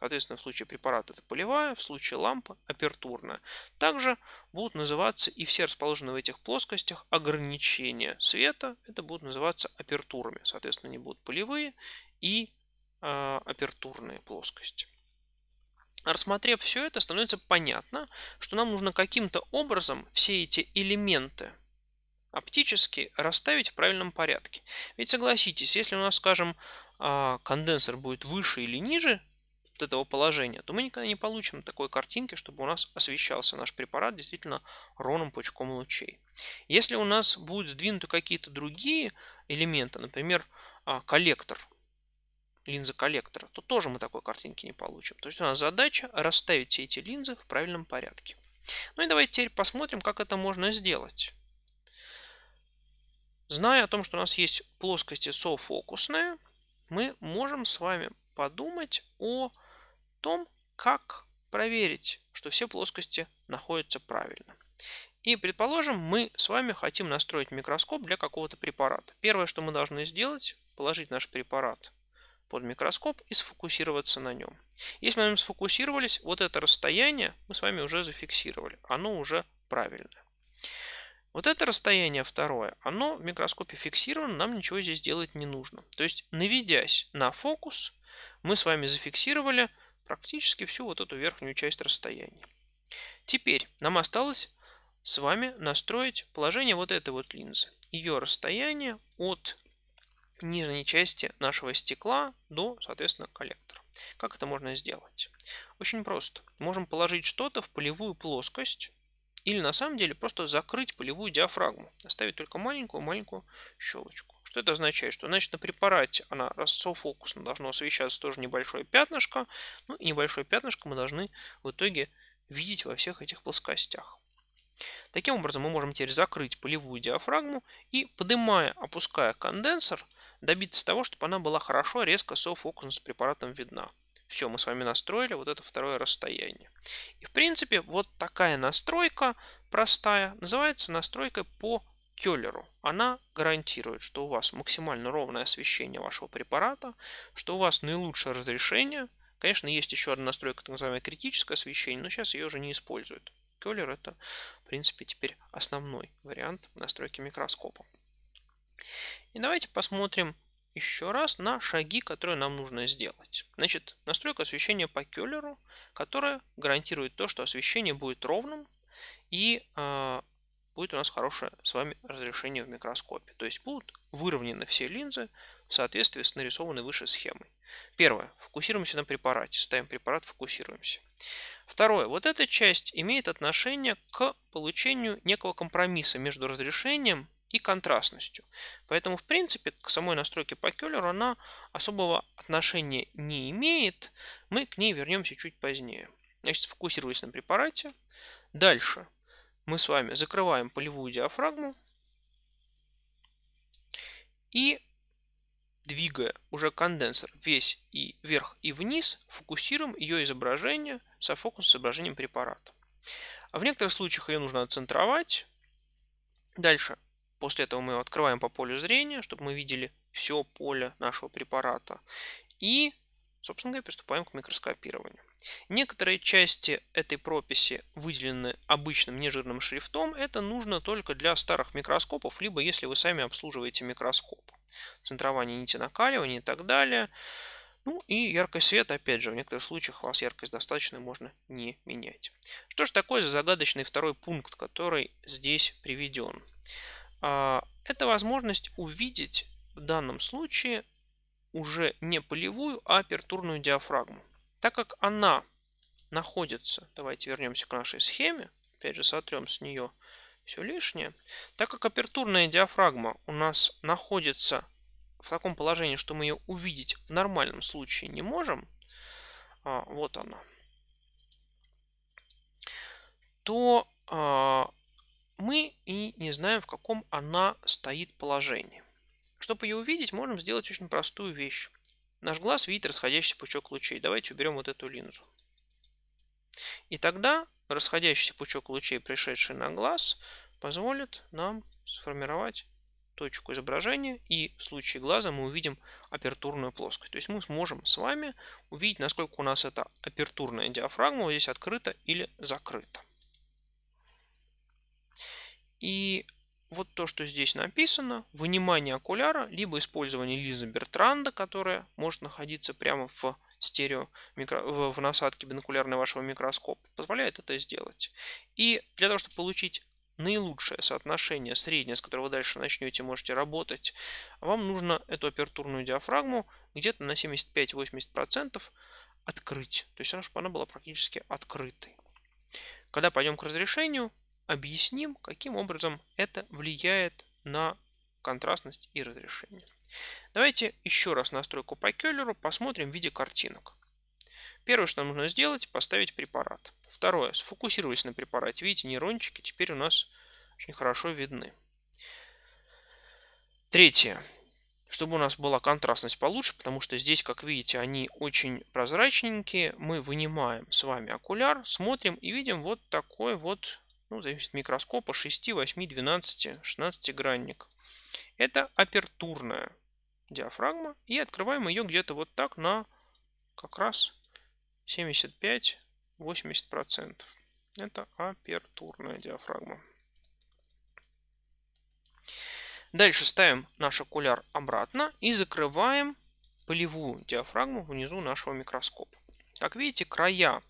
Соответственно, в случае препарата это полевая, в случае лампы апертурная. Также будут называться и все расположенные в этих плоскостях ограничения света. Это будут называться апертурами. Соответственно, они будут полевые и а, апертурная плоскость. Рассмотрев все это, становится понятно, что нам нужно каким-то образом все эти элементы оптически расставить в правильном порядке. Ведь согласитесь, если у нас, скажем, а, конденсер будет выше или ниже от этого положения, то мы никогда не получим такой картинки, чтобы у нас освещался наш препарат действительно ровным пучком лучей. Если у нас будут сдвинуты какие-то другие элементы, например, а, коллектор – линза коллектора, то тоже мы такой картинки не получим. То есть у нас задача расставить все эти линзы в правильном порядке. Ну и давайте теперь посмотрим, как это можно сделать. Зная о том, что у нас есть плоскости софокусные, мы можем с вами подумать о том, как проверить, что все плоскости находятся правильно. И, предположим, мы с вами хотим настроить микроскоп для какого-то препарата. Первое, что мы должны сделать, положить наш препарат под микроскоп и сфокусироваться на нем. Если мы на нем сфокусировались, вот это расстояние мы с вами уже зафиксировали. Оно уже правильное. Вот это расстояние второе, оно в микроскопе фиксировано, нам ничего здесь делать не нужно. То есть, наведясь на фокус, мы с вами зафиксировали практически всю вот эту верхнюю часть расстояния. Теперь нам осталось с вами настроить положение вот этой вот линзы. Ее расстояние от нижней части нашего стекла до, соответственно, коллектора. Как это можно сделать? Очень просто. Можем положить что-то в полевую плоскость или на самом деле просто закрыть полевую диафрагму, оставить только маленькую-маленькую щелочку. Что это означает? Что значит на препарате она софокусно должно освещаться тоже небольшое пятнышко, ну и небольшое пятнышко мы должны в итоге видеть во всех этих плоскостях. Таким образом мы можем теперь закрыть полевую диафрагму и поднимая, опуская конденсор, добиться того, чтобы она была хорошо, резко софокусом с препаратом видна. Все, мы с вами настроили вот это второе расстояние. И в принципе вот такая настройка простая называется настройкой по Келлеру. Она гарантирует, что у вас максимально ровное освещение вашего препарата, что у вас наилучшее разрешение. Конечно, есть еще одна настройка, так называемое критическое освещение, но сейчас ее уже не используют. Келлер это, в принципе, теперь основной вариант настройки микроскопа. И давайте посмотрим еще раз на шаги, которые нам нужно сделать. Значит, настройка освещения по келлеру, которая гарантирует то, что освещение будет ровным и э, будет у нас хорошее с вами разрешение в микроскопе. То есть будут выровнены все линзы в соответствии с нарисованной выше схемой. Первое. Фокусируемся на препарате. Ставим препарат, фокусируемся. Второе. Вот эта часть имеет отношение к получению некого компромисса между разрешением и контрастностью. Поэтому, в принципе, к самой настройке по Келлеру она особого отношения не имеет. Мы к ней вернемся чуть позднее. Значит, сфокусировались на препарате. Дальше мы с вами закрываем полевую диафрагму. И двигая уже конденсер весь и вверх и вниз, фокусируем ее изображение со фокус с изображением препарата. А в некоторых случаях ее нужно отцентровать. Дальше После этого мы его открываем по полю зрения, чтобы мы видели все поле нашего препарата. И, собственно говоря, приступаем к микроскопированию. Некоторые части этой прописи выделены обычным нежирным шрифтом. Это нужно только для старых микроскопов, либо если вы сами обслуживаете микроскоп. Центрование нити накаливания и так далее. Ну и яркость света, опять же, в некоторых случаях у вас яркость достаточно, можно не менять. Что же такое за загадочный второй пункт, который здесь приведен? А, это возможность увидеть в данном случае уже не полевую, а апертурную диафрагму. Так как она находится, давайте вернемся к нашей схеме, опять же сотрем с нее все лишнее. Так как апертурная диафрагма у нас находится в таком положении, что мы ее увидеть в нормальном случае не можем, а, вот она, то а, и не знаем, в каком она стоит положении. Чтобы ее увидеть, можем сделать очень простую вещь. Наш глаз видит расходящийся пучок лучей. Давайте уберем вот эту линзу. И тогда расходящийся пучок лучей, пришедший на глаз, позволит нам сформировать точку изображения, и в случае глаза мы увидим апертурную плоскость. То есть мы сможем с вами увидеть, насколько у нас эта апертурная диафрагма вот здесь открыта или закрыта. И вот то, что здесь написано, вынимание окуляра, либо использование линзы Бертранда, которая может находиться прямо в стерео микро... в насадке бинокулярной вашего микроскопа, позволяет это сделать. И для того, чтобы получить наилучшее соотношение среднее, с которого вы дальше начнете, можете работать, вам нужно эту апертурную диафрагму где-то на 75-80% открыть. То есть она, чтобы она была практически открытой. Когда пойдем к разрешению, объясним, каким образом это влияет на контрастность и разрешение. Давайте еще раз настройку по келлеру посмотрим в виде картинок. Первое, что нам нужно сделать, поставить препарат. Второе, сфокусировались на препарате. Видите, нейрончики теперь у нас очень хорошо видны. Третье, чтобы у нас была контрастность получше, потому что здесь, как видите, они очень прозрачненькие. Мы вынимаем с вами окуляр, смотрим и видим вот такой вот ну, зависит от микроскопа, 6, 8, 12, 16 гранник. Это апертурная диафрагма. И открываем ее где-то вот так на как раз 75-80%. Это апертурная диафрагма. Дальше ставим наш окуляр обратно и закрываем полевую диафрагму внизу нашего микроскопа. Как видите, края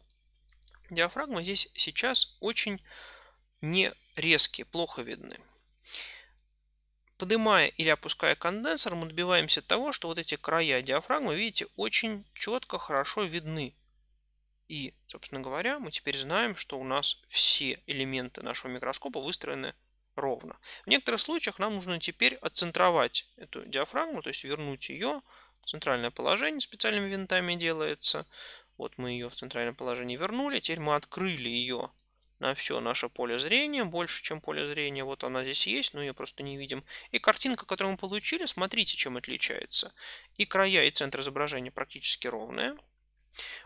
диафрагмы здесь сейчас очень не резкие, плохо видны. Поднимая или опуская конденсор, мы добиваемся того, что вот эти края диафрагмы, видите, очень четко, хорошо видны. И, собственно говоря, мы теперь знаем, что у нас все элементы нашего микроскопа выстроены ровно. В некоторых случаях нам нужно теперь отцентровать эту диафрагму, то есть вернуть ее в центральное положение, специальными винтами делается. Вот мы ее в центральное положение вернули, теперь мы открыли ее на все наше поле зрения, больше, чем поле зрения. Вот она здесь есть, но ее просто не видим. И картинка, которую мы получили, смотрите, чем отличается. И края, и центр изображения практически ровные.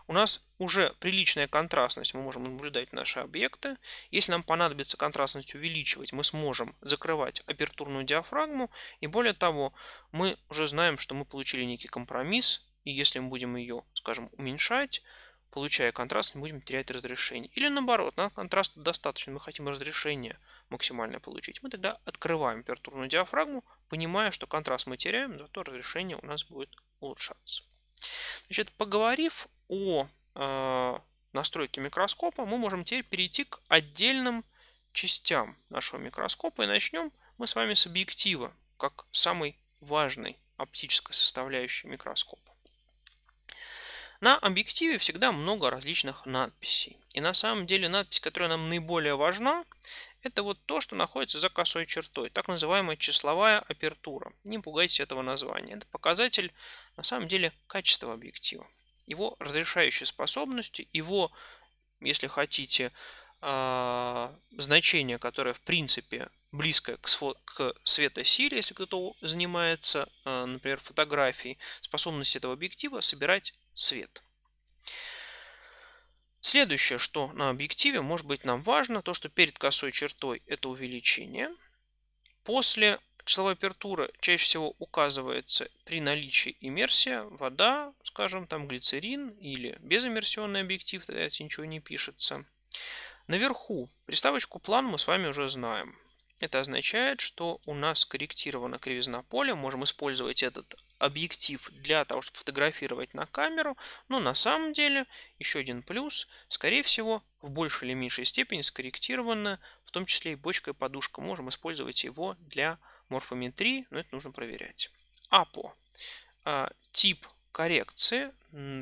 У нас уже приличная контрастность, мы можем наблюдать наши объекты. Если нам понадобится контрастность увеличивать, мы сможем закрывать апертурную диафрагму. И более того, мы уже знаем, что мы получили некий компромисс. И если мы будем ее, скажем, уменьшать, получая контраст, мы будем терять разрешение. Или наоборот, на контраста достаточно, мы хотим разрешение максимально получить. Мы тогда открываем апертурную диафрагму, понимая, что контраст мы теряем, зато разрешение у нас будет улучшаться. Значит, поговорив о э, настройке микроскопа, мы можем теперь перейти к отдельным частям нашего микроскопа. И начнем мы с вами с объектива, как самой важной оптической составляющей микроскопа. На объективе всегда много различных надписей. И на самом деле надпись, которая нам наиболее важна, это вот то, что находится за косой чертой, так называемая числовая апертура. Не пугайтесь этого названия. Это показатель, на самом деле, качества объектива. Его разрешающие способности, его, если хотите, а, значение, которое в принципе близкое к, к светосиле, если кто-то занимается, а, например, фотографией, способность этого объектива собирать свет. Следующее, что на объективе может быть нам важно, то что перед косой чертой это увеличение. После числовой апертуры чаще всего указывается при наличии иммерсия, вода, скажем, там глицерин или безиммерсионный объектив, тогда ничего не пишется. Наверху приставочку план мы с вами уже знаем. Это означает, что у нас корректирована кривизна поля. Можем использовать этот объектив для того, чтобы фотографировать на камеру. Но на самом деле, еще один плюс, скорее всего, в большей или меньшей степени скорректирована, в том числе и бочка и подушка. Можем использовать его для морфометрии, но это нужно проверять. АПО. А, тип коррекции,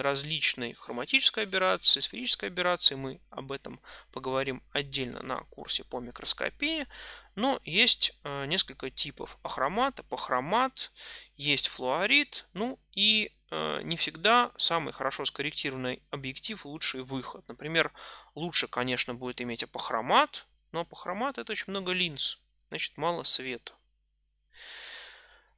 различные хроматической операции, сферической операции. Мы об этом поговорим отдельно на курсе по микроскопии. Но есть э, несколько типов ахромата, похромат, есть флуорид, Ну и э, не всегда самый хорошо скорректированный объектив лучший выход. Например, лучше, конечно, будет иметь апохромат, но апохромат это очень много линз, значит мало света.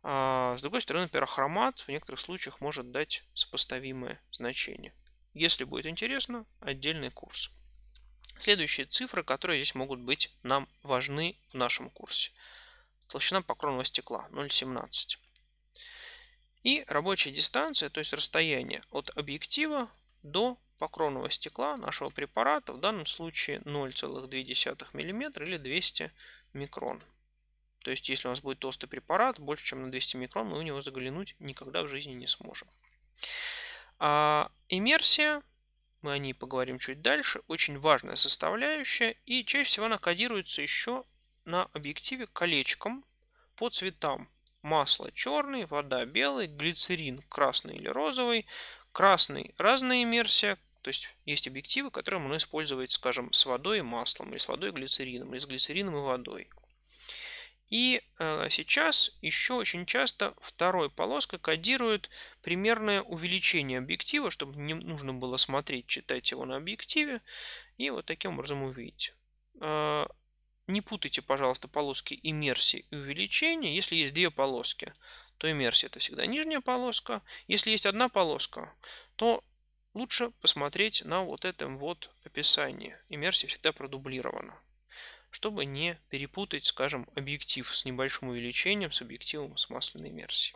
А, с другой стороны, например, хромат в некоторых случаях может дать сопоставимое значение. Если будет интересно, отдельный курс. Следующие цифры, которые здесь могут быть нам важны в нашем курсе. Толщина покровного стекла 0,17. И рабочая дистанция, то есть расстояние от объектива до покровного стекла нашего препарата, в данном случае 0,2 мм или 200 микрон. То есть, если у нас будет толстый препарат, больше, чем на 200 микрон, мы у него заглянуть никогда в жизни не сможем. А иммерсия, мы о ней поговорим чуть дальше, очень важная составляющая, и чаще всего она кодируется еще на объективе колечком по цветам. Масло черный, вода белый, глицерин красный или розовый, красный разная иммерсия, то есть есть объективы, которые можно использовать, скажем, с водой и маслом, или с водой и глицерином, или с глицерином и водой. И э, сейчас еще очень часто второй полоска кодирует примерное увеличение объектива, чтобы не нужно было смотреть, читать его на объективе. И вот таким образом увидеть. Э, не путайте, пожалуйста, полоски иммерсии и увеличения. Если есть две полоски, то иммерсия это всегда нижняя полоска. Если есть одна полоска, то лучше посмотреть на вот этом вот описании. Иммерсия всегда продублирована чтобы не перепутать, скажем, объектив с небольшим увеличением с объективом с масляной иммерсией.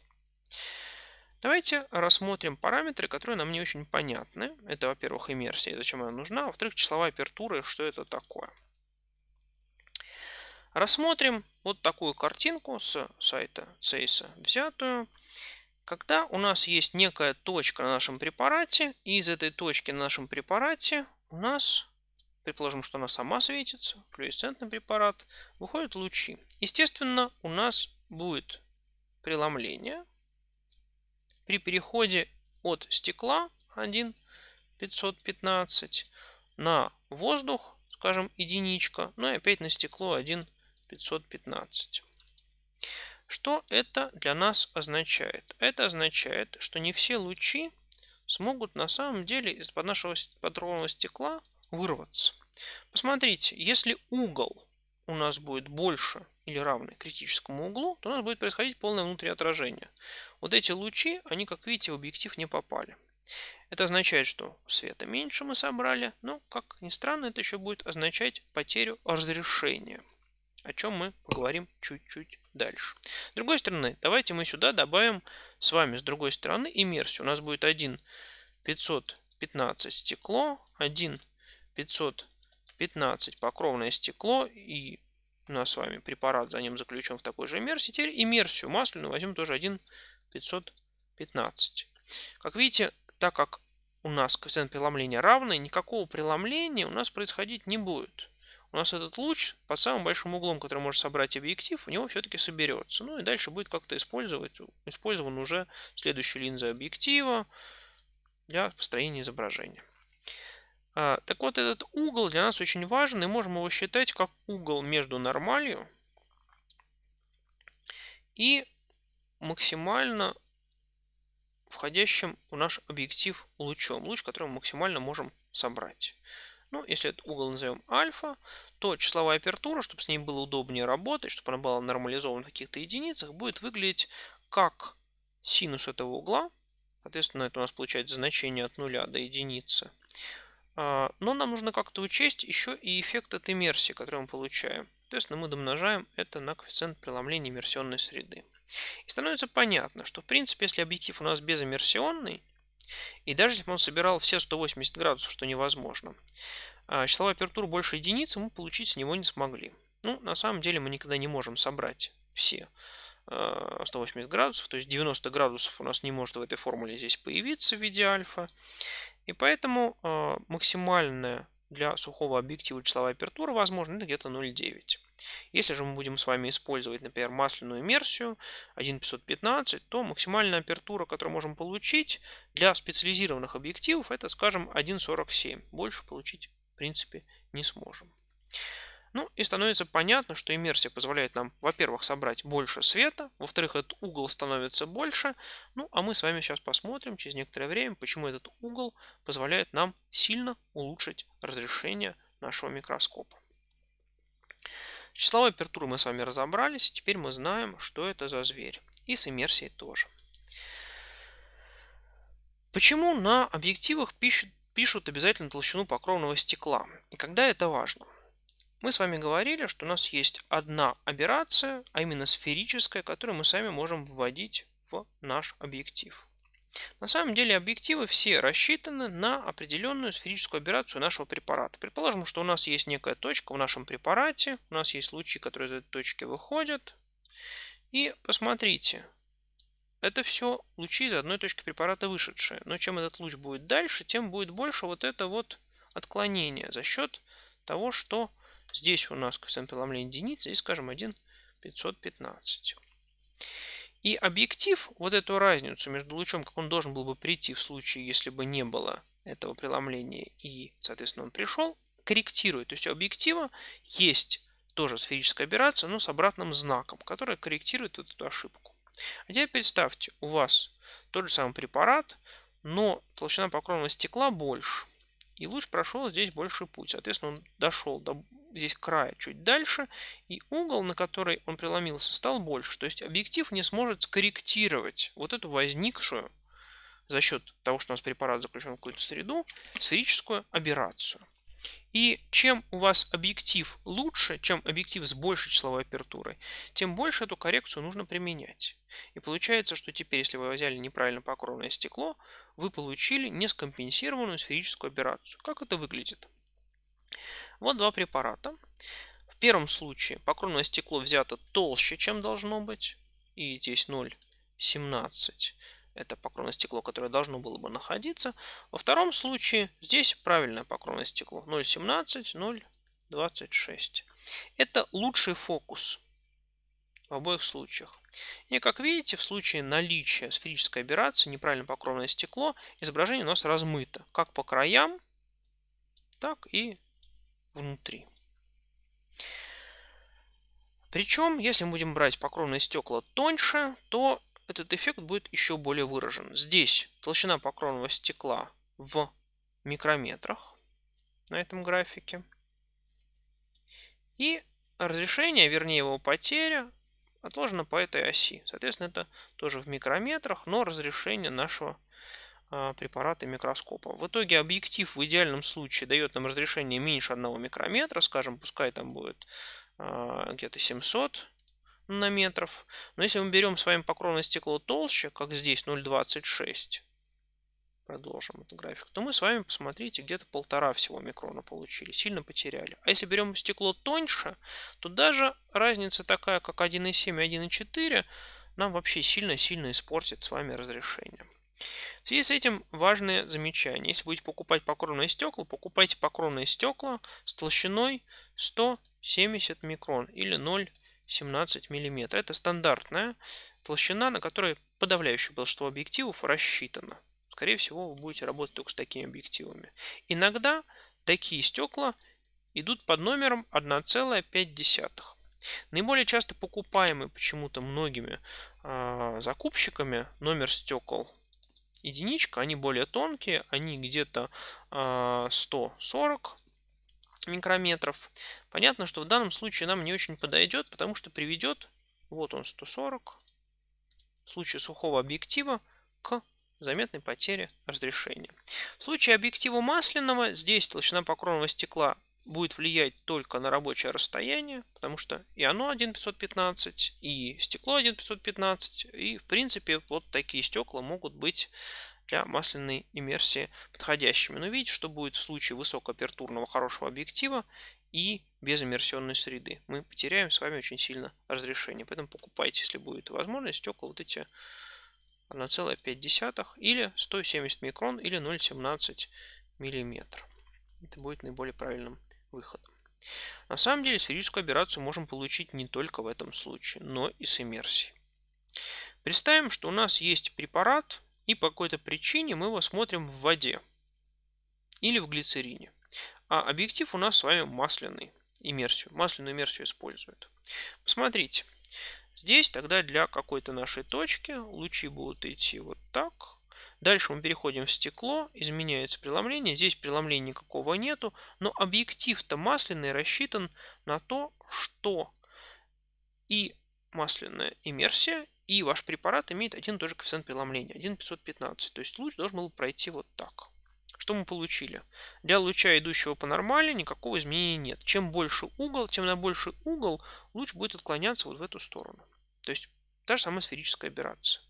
Давайте рассмотрим параметры, которые нам не очень понятны. Это, во-первых, иммерсия, зачем она нужна, а во-вторых, числовая апертура и что это такое. Рассмотрим вот такую картинку с сайта Цейса взятую. Когда у нас есть некая точка на нашем препарате, и из этой точки на нашем препарате у нас Предположим, что она сама светится, флюоресцентный препарат, выходят лучи. Естественно, у нас будет преломление при переходе от стекла 1 515 на воздух, скажем, единичка, ну и опять на стекло 1 515. Что это для нас означает? Это означает, что не все лучи смогут на самом деле из-под нашего патронного стекла вырваться. Посмотрите, если угол у нас будет больше или равный критическому углу, то у нас будет происходить полное внутреннее отражение. Вот эти лучи, они, как видите, в объектив не попали. Это означает, что света меньше мы собрали, но, как ни странно, это еще будет означать потерю разрешения, о чем мы поговорим чуть-чуть дальше. С другой стороны, давайте мы сюда добавим с вами с другой стороны иммерсию. У нас будет 1 515 стекло, 1 515 покровное стекло и у нас с вами препарат за ним заключен в такой же мерсе. Теперь иммерсию масляную возьмем тоже 1,515. Как видите, так как у нас коэффициент преломления равный, никакого преломления у нас происходить не будет. У нас этот луч под самым большим углом, который может собрать объектив, у него все-таки соберется. Ну и дальше будет как-то использовать, использован уже следующая линза объектива для построения изображения. А, так вот, этот угол для нас очень важен, и можем его считать как угол между нормалью и максимально входящим в наш объектив лучом. Луч, который мы максимально можем собрать. Ну, если этот угол назовем альфа, то числовая апертура, чтобы с ней было удобнее работать, чтобы она была нормализована в каких-то единицах, будет выглядеть как синус этого угла. Соответственно, это у нас получает значение от нуля до единицы а, но нам нужно как-то учесть еще и эффект от иммерсии, который мы получаем. Соответственно, ну, мы домножаем это на коэффициент преломления иммерсионной среды. И становится понятно, что в принципе, если объектив у нас безиммерсионный, и даже если бы он собирал все 180 градусов, что невозможно, а, числовая апертура больше единицы мы получить с него не смогли. Ну, на самом деле мы никогда не можем собрать все 180 а, градусов, то есть 90 градусов у нас не может в этой формуле здесь появиться в виде альфа. И поэтому э, максимальная для сухого объектива числовая апертура возможно это где-то 0,9. Если же мы будем с вами использовать, например, масляную иммерсию 1.515, то максимальная апертура, которую можем получить для специализированных объективов, это, скажем, 1.47. Больше получить, в принципе, не сможем. Ну и становится понятно, что иммерсия позволяет нам, во-первых, собрать больше света, во-вторых, этот угол становится больше. Ну а мы с вами сейчас посмотрим через некоторое время, почему этот угол позволяет нам сильно улучшить разрешение нашего микроскопа. С числовой апертурой мы с вами разобрались, теперь мы знаем, что это за зверь. И с иммерсией тоже. Почему на объективах пишут, пишут обязательно толщину покровного стекла? И когда это важно? Мы с вами говорили, что у нас есть одна операция, а именно сферическая, которую мы сами можем вводить в наш объектив. На самом деле объективы все рассчитаны на определенную сферическую операцию нашего препарата. Предположим, что у нас есть некая точка в нашем препарате, у нас есть лучи, которые из этой точки выходят. И посмотрите, это все лучи из одной точки препарата вышедшие. Но чем этот луч будет дальше, тем будет больше вот это вот отклонение за счет того, что Здесь у нас коэффициент преломления единицы и, скажем, 1 515. И объектив, вот эту разницу между лучом, как он должен был бы прийти в случае, если бы не было этого преломления, и, соответственно, он пришел, корректирует. То есть у объектива есть тоже сферическая операция, но с обратным знаком, которая корректирует эту ошибку. А теперь представьте, у вас тот же самый препарат, но толщина покровного стекла больше. И луч прошел здесь больше путь. Соответственно, он дошел до здесь края чуть дальше, и угол, на который он преломился, стал больше. То есть объектив не сможет скорректировать вот эту возникшую за счет того, что у нас препарат заключен в какую-то среду, сферическую аберрацию. И чем у вас объектив лучше, чем объектив с большей числовой апертурой, тем больше эту коррекцию нужно применять. И получается, что теперь, если вы взяли неправильно покровное стекло, вы получили нескомпенсированную сферическую операцию. Как это выглядит? Вот два препарата. В первом случае покровное стекло взято толще, чем должно быть. И здесь 0,17. Это покровное стекло, которое должно было бы находиться. Во втором случае здесь правильное покровное стекло. 0,17, 0,26. Это лучший фокус в обоих случаях. И как видите, в случае наличия сферической аберрации, неправильно покровное стекло, изображение у нас размыто как по краям, так и внутри. Причем, если мы будем брать покровные стекла тоньше, то этот эффект будет еще более выражен. Здесь толщина покровного стекла в микрометрах на этом графике. И разрешение, вернее его потеря, отложено по этой оси. Соответственно, это тоже в микрометрах, но разрешение нашего а, препараты микроскопа. В итоге объектив в идеальном случае дает нам разрешение меньше 1 микрометра, скажем, пускай там будет а, где-то 700 нанометров. Но если мы берем с вами покровное стекло толще, как здесь 0,26, продолжим этот график, то мы с вами, посмотрите, где-то полтора всего микрона получили, сильно потеряли. А если берем стекло тоньше, то даже разница такая, как 1,7 и 1,4, нам вообще сильно-сильно испортит с вами разрешение. В связи с этим важное замечание. Если будете покупать покровные стекла, покупайте покровные стекла с толщиной 170 микрон или 0,17 мм. Это стандартная толщина, на которой подавляющее большинство объективов рассчитано. Скорее всего, вы будете работать только с такими объективами. Иногда такие стекла идут под номером 1,5. Наиболее часто покупаемый почему-то многими э, закупщиками номер стекол единичка, они более тонкие, они где-то 140 а, микрометров. Понятно, что в данном случае нам не очень подойдет, потому что приведет, вот он 140, в случае сухого объектива, к заметной потере разрешения. В случае объектива масляного, здесь толщина покровного стекла будет влиять только на рабочее расстояние, потому что и оно 1515, и стекло 1515, и в принципе вот такие стекла могут быть для масляной иммерсии подходящими. Но видите, что будет в случае высокоапертурного хорошего объектива и без иммерсионной среды. Мы потеряем с вами очень сильно разрешение. Поэтому покупайте, если будет возможность, стекла вот эти 1,5 или 170 микрон или 0,17 миллиметр. Это будет наиболее правильным выход. На самом деле сферическую операцию можем получить не только в этом случае, но и с иммерсией. Представим, что у нас есть препарат, и по какой-то причине мы его смотрим в воде или в глицерине. А объектив у нас с вами масляный, иммерсию, масляную иммерсию используют. Посмотрите, здесь тогда для какой-то нашей точки лучи будут идти вот так, Дальше мы переходим в стекло, изменяется преломление. Здесь преломления никакого нету, но объектив-то масляный рассчитан на то, что и масляная иммерсия, и ваш препарат имеет один и тот же коэффициент преломления, 1,515. То есть луч должен был пройти вот так. Что мы получили? Для луча, идущего по нормали, никакого изменения нет. Чем больше угол, тем на больший угол луч будет отклоняться вот в эту сторону. То есть та же самая сферическая операция.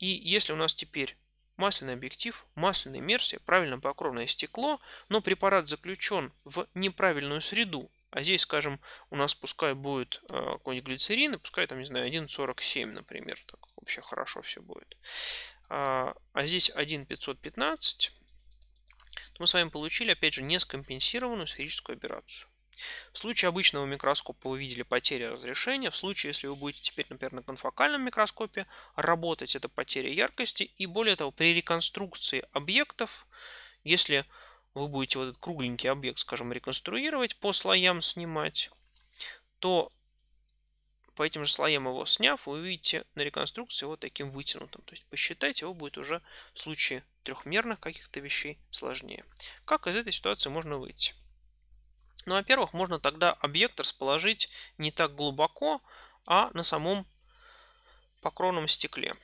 И если у нас теперь масляный объектив, масляный мерсия, правильно покровное стекло, но препарат заключен в неправильную среду. А здесь, скажем, у нас пускай будет э, какой-нибудь глицерин, и пускай там, не знаю, 1,47, например, так вообще хорошо все будет. А, а здесь 1,515. Мы с вами получили, опять же, нескомпенсированную сферическую операцию. В случае обычного микроскопа вы видели потери разрешения. В случае, если вы будете теперь, например, на конфокальном микроскопе работать, это потеря яркости. И более того, при реконструкции объектов, если вы будете вот этот кругленький объект, скажем, реконструировать, по слоям снимать, то по этим же слоям его сняв, вы увидите на реконструкции вот таким вытянутым. То есть посчитать его будет уже в случае трехмерных каких-то вещей сложнее. Как из этой ситуации можно выйти? Ну, во-первых, можно тогда объект расположить не так глубоко, а на самом покровном стекле.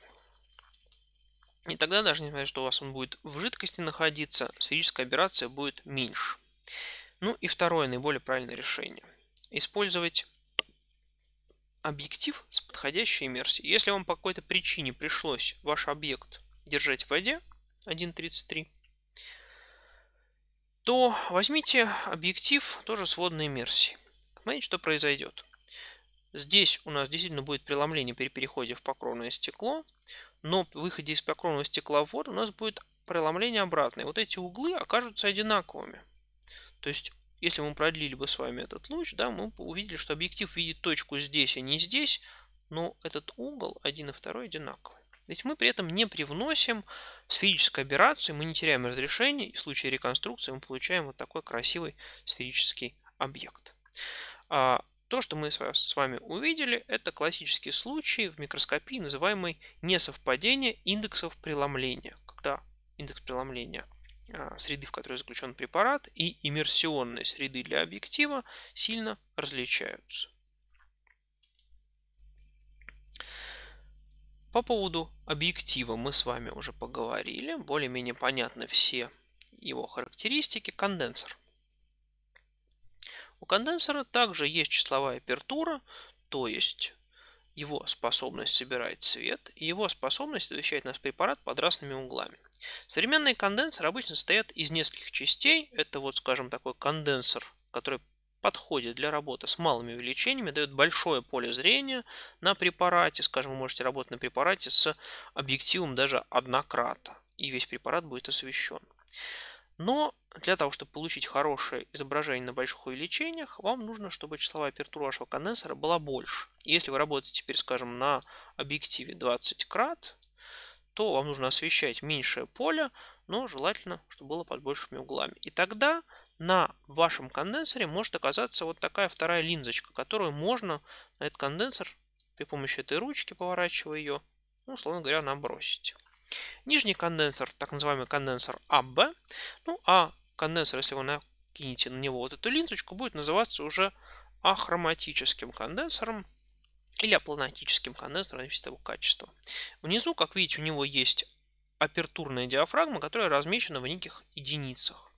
И тогда, даже не знаю, что у вас он будет в жидкости находиться, сферическая операция будет меньше. Ну и второе, наиболее правильное решение. Использовать объектив с подходящей иммерсией. Если вам по какой-то причине пришлось ваш объект держать в воде 1.33, то возьмите объектив тоже сводной иммерсии. Смотрите, что произойдет. Здесь у нас действительно будет преломление при переходе в покровное стекло, но при выходе из покровного стекла в воду у нас будет преломление обратное. Вот эти углы окажутся одинаковыми. То есть, если мы продлили бы с вами этот луч, да, мы увидели, что объектив видит точку здесь, а не здесь, но этот угол один и второй одинаковый. Ведь мы при этом не привносим сферическую аберрации, мы не теряем разрешение, и в случае реконструкции мы получаем вот такой красивый сферический объект. А, то, что мы с вами увидели, это классический случай в микроскопии, называемый несовпадение индексов преломления, когда индекс преломления а, среды, в которой заключен препарат, и иммерсионной среды для объектива сильно различаются. По поводу объектива мы с вами уже поговорили. Более-менее понятны все его характеристики. Конденсер. У конденсера также есть числовая апертура, то есть его способность собирать свет, и его способность освещать наш препарат под разными углами. Современные конденсоры обычно состоят из нескольких частей. Это вот, скажем, такой конденсер, который подходит для работы с малыми увеличениями, дает большое поле зрения на препарате. Скажем, вы можете работать на препарате с объективом даже однократа, и весь препарат будет освещен. Но для того, чтобы получить хорошее изображение на больших увеличениях, вам нужно, чтобы числовая апертура вашего конденсатора была больше. Если вы работаете теперь, скажем, на объективе 20 крат, то вам нужно освещать меньшее поле, но желательно, чтобы было под большими углами. И тогда на вашем конденсоре может оказаться вот такая вторая линзочка, которую можно на этот конденсор при помощи этой ручки, поворачивая ее, ну, условно говоря, набросить. Нижний конденсор, так называемый конденсор АБ. Ну, а конденсор, если вы накинете на него вот эту линзочку, будет называться уже ахроматическим конденсором или апланатическим конденсором, зависит от его качества. Внизу, как видите, у него есть апертурная диафрагма, которая размечена в неких единицах.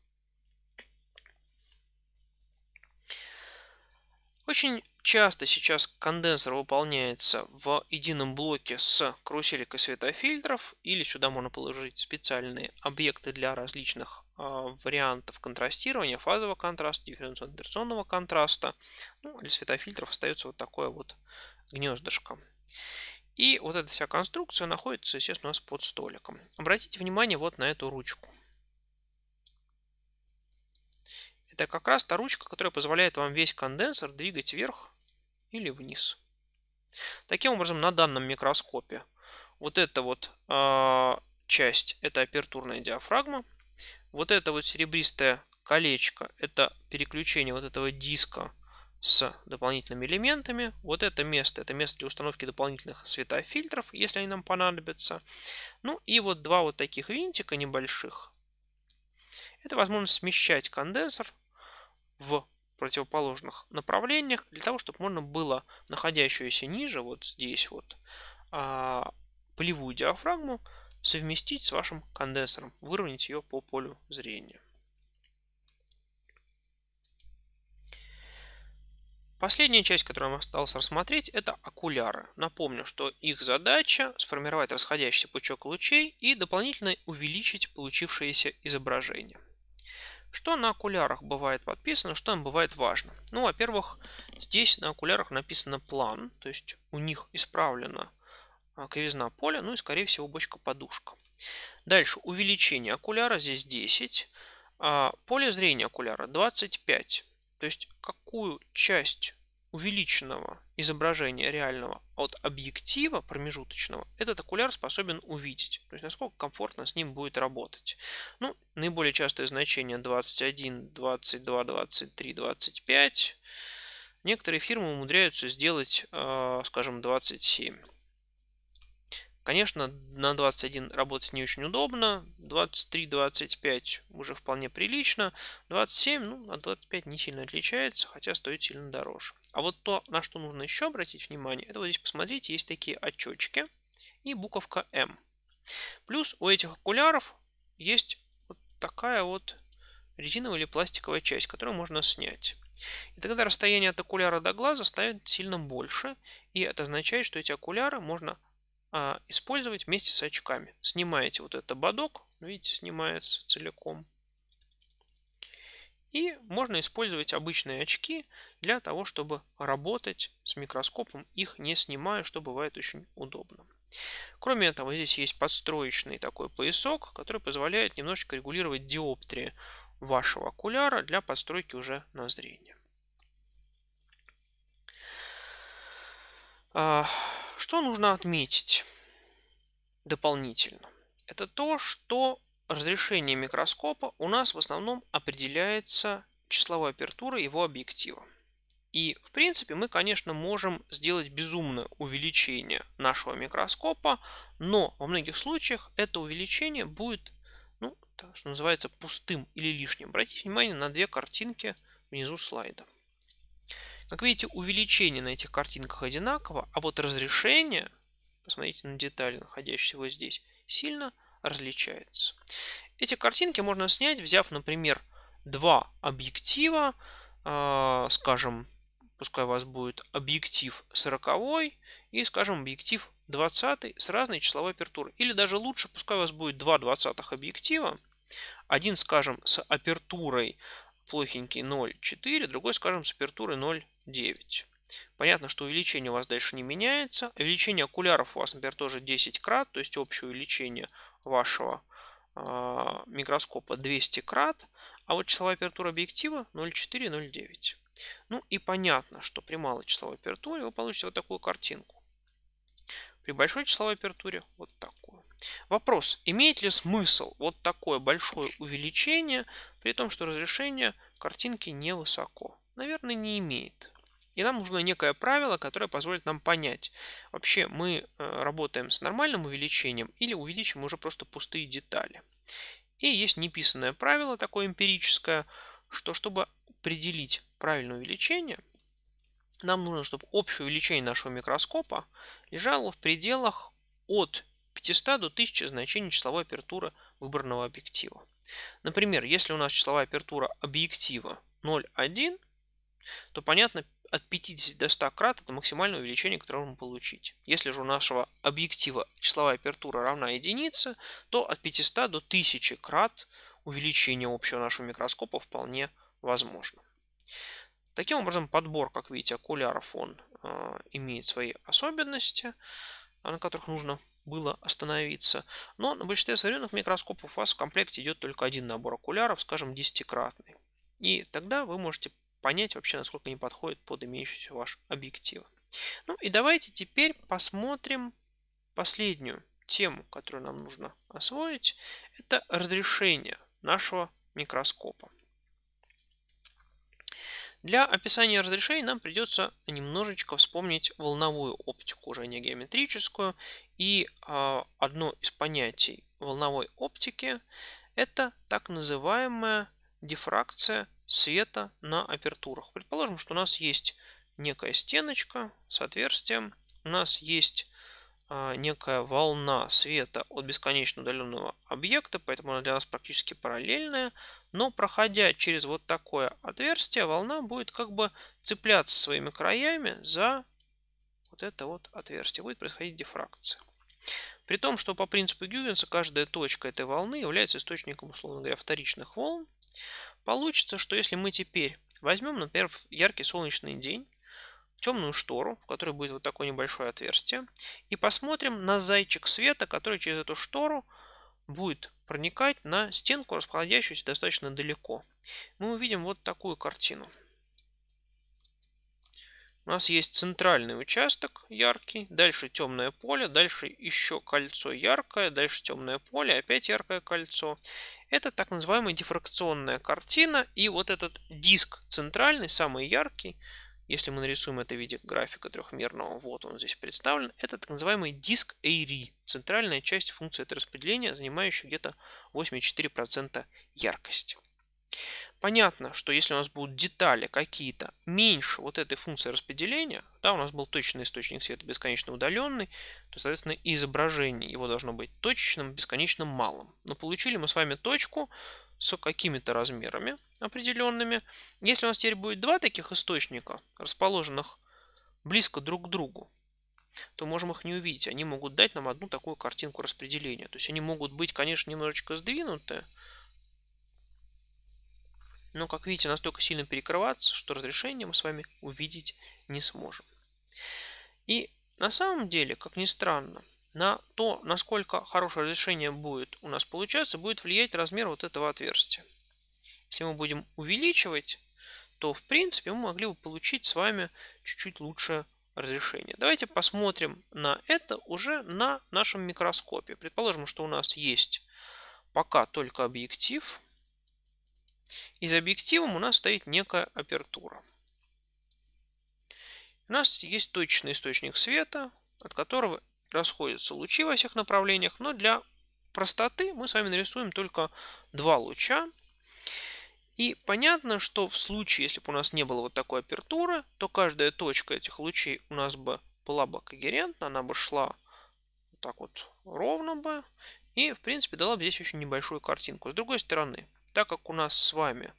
Очень часто сейчас конденсатор выполняется в едином блоке с каруселькой светофильтров, или сюда можно положить специальные объекты для различных э, вариантов контрастирования, фазового контраста, дифференциационного контраста. Ну, для светофильтров остается вот такое вот гнездышко. И вот эта вся конструкция находится, естественно, у нас под столиком. Обратите внимание вот на эту ручку. это как раз та ручка, которая позволяет вам весь конденсер двигать вверх или вниз. Таким образом, на данном микроскопе вот эта вот э, часть – это апертурная диафрагма. Вот это вот серебристое колечко – это переключение вот этого диска с дополнительными элементами. Вот это место – это место для установки дополнительных светофильтров, если они нам понадобятся. Ну и вот два вот таких винтика небольших – это возможность смещать конденсер в противоположных направлениях, для того, чтобы можно было находящуюся ниже, вот здесь вот, а, полевую диафрагму совместить с вашим конденсором, выровнять ее по полю зрения. Последняя часть, которую нам осталось рассмотреть, это окуляры. Напомню, что их задача сформировать расходящийся пучок лучей и дополнительно увеличить получившееся изображение что на окулярах бывает подписано, что им бывает важно. Ну, во-первых, здесь на окулярах написано план, то есть у них исправлена а, кривизна поля, ну и, скорее всего, бочка-подушка. Дальше увеличение окуляра, здесь 10. А поле зрения окуляра 25. То есть какую часть увеличенного изображения реального а от объектива промежуточного этот окуляр способен увидеть. То есть насколько комфортно с ним будет работать. Ну, наиболее частые значения 21, 22, 23, 25. Некоторые фирмы умудряются сделать, э, скажем, 27. Конечно, на 21 работать не очень удобно, 23-25 уже вполне прилично, 27, ну, от 25 не сильно отличается, хотя стоит сильно дороже. А вот то, на что нужно еще обратить внимание, это вот здесь посмотрите, есть такие отчетчики и буковка М. Плюс у этих окуляров есть вот такая вот резиновая или пластиковая часть, которую можно снять. И тогда расстояние от окуляра до глаза станет сильно больше, и это означает, что эти окуляры можно а, использовать вместе с очками. Снимаете вот этот ободок, видите, снимается целиком. И можно использовать обычные очки для того, чтобы работать с микроскопом, их не снимая, что бывает очень удобно. Кроме этого, здесь есть подстроечный такой поясок, который позволяет немножечко регулировать диоптрии вашего окуляра для подстройки уже на зрение. А, что нужно отметить дополнительно? Это то, что разрешение микроскопа у нас в основном определяется числовой апертурой его объектива. И в принципе мы, конечно, можем сделать безумное увеличение нашего микроскопа, но во многих случаях это увеличение будет, ну, так, что называется, пустым или лишним. Обратите внимание на две картинки внизу слайда. Как видите, увеличение на этих картинках одинаково, а вот разрешение, посмотрите на детали, находящиеся вот здесь, сильно различается. Эти картинки можно снять, взяв, например, два объектива, а, скажем, пускай у вас будет объектив 40 и, скажем, объектив 20 с разной числовой апертурой. Или даже лучше, пускай у вас будет два 20 объектива, один, скажем, с апертурой плохенький 0,4, другой, скажем, с апертурой 0,9. Понятно, что увеличение у вас дальше не меняется. Увеличение окуляров у вас, например, тоже 10 крат, то есть общее увеличение вашего э, микроскопа 200 крат, а вот числовая апертура объектива 0,4-0,9. Ну и понятно, что при малой числовой апертуре вы получите вот такую картинку. При большой числовой апертуре вот такую. Вопрос. Имеет ли смысл вот такое большое увеличение, при том, что разрешение картинки невысоко? Наверное, не имеет. И нам нужно некое правило, которое позволит нам понять, вообще мы э, работаем с нормальным увеличением или увеличим уже просто пустые детали. И есть неписанное правило, такое эмпирическое, что чтобы определить правильное увеличение, нам нужно, чтобы общее увеличение нашего микроскопа лежало в пределах от 500 до 1000 значений числовой апертуры выбранного объектива. Например, если у нас числовая апертура объектива 0,1, то понятно, от 50 до 100 крат это максимальное увеличение, которое мы получить. Если же у нашего объектива числовая апертура равна единице, то от 500 до 1000 крат увеличение общего нашего микроскопа вполне возможно. Таким образом, подбор, как видите, окуляров, он э, имеет свои особенности, а, на которых нужно было остановиться. Но на большинстве современных микроскопов у вас в комплекте идет только один набор окуляров, скажем, десятикратный. И тогда вы можете понять вообще, насколько они подходят под имеющийся ваш объектив. Ну и давайте теперь посмотрим последнюю тему, которую нам нужно освоить. Это разрешение нашего микроскопа. Для описания разрешений нам придется немножечко вспомнить волновую оптику, уже не геометрическую. И э, одно из понятий волновой оптики это так называемая дифракция света на апертурах. Предположим, что у нас есть некая стеночка с отверстием, у нас есть а, некая волна света от бесконечно удаленного объекта, поэтому она для нас практически параллельная, но проходя через вот такое отверстие, волна будет как бы цепляться своими краями за вот это вот отверстие. Будет происходить дифракция. При том, что по принципу Гюгенса каждая точка этой волны является источником, условно говоря, вторичных волн, получится, что если мы теперь возьмем, например, яркий солнечный день, темную штору, в которой будет вот такое небольшое отверстие, и посмотрим на зайчик света, который через эту штору будет проникать на стенку, расходящуюся достаточно далеко. Мы увидим вот такую картину. У нас есть центральный участок яркий, дальше темное поле, дальше еще кольцо яркое, дальше темное поле, опять яркое кольцо. Это так называемая дифракционная картина, и вот этот диск центральный, самый яркий, если мы нарисуем это в виде графика трехмерного, вот он здесь представлен, это так называемый диск ARI, центральная часть функции это распределения, занимающая где-то 84% яркости. Понятно, что если у нас будут детали какие-то меньше вот этой функции распределения, да, у нас был точный источник света бесконечно удаленный, то, соответственно, изображение его должно быть точечным, бесконечно малым. Но получили мы с вами точку, с какими-то размерами определенными. Если у нас теперь будет два таких источника, расположенных близко друг к другу, то можем их не увидеть. Они могут дать нам одну такую картинку распределения. То есть они могут быть, конечно, немножечко сдвинуты, но, как видите, настолько сильно перекрываться, что разрешение мы с вами увидеть не сможем. И на самом деле, как ни странно, на то, насколько хорошее разрешение будет у нас получаться, будет влиять размер вот этого отверстия. Если мы будем увеличивать, то в принципе мы могли бы получить с вами чуть-чуть лучше разрешение. Давайте посмотрим на это уже на нашем микроскопе. Предположим, что у нас есть пока только объектив. И за объективом у нас стоит некая апертура. У нас есть точный источник света, от которого расходятся лучи во всех направлениях, но для простоты мы с вами нарисуем только два луча. И понятно, что в случае, если бы у нас не было вот такой апертуры, то каждая точка этих лучей у нас бы была бы когерентна, она бы шла вот так вот ровно бы, и, в принципе, дала бы здесь очень небольшую картинку. С другой стороны, так как у нас с вами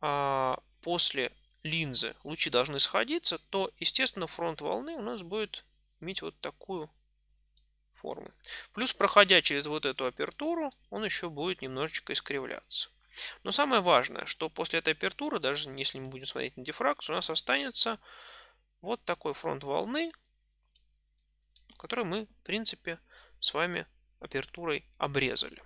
а, после линзы лучи должны сходиться, то, естественно, фронт волны у нас будет иметь вот такую форму. Плюс, проходя через вот эту апертуру, он еще будет немножечко искривляться. Но самое важное, что после этой апертуры, даже если мы будем смотреть на дифракцию, у нас останется вот такой фронт волны, который мы, в принципе, с вами апертурой обрезали.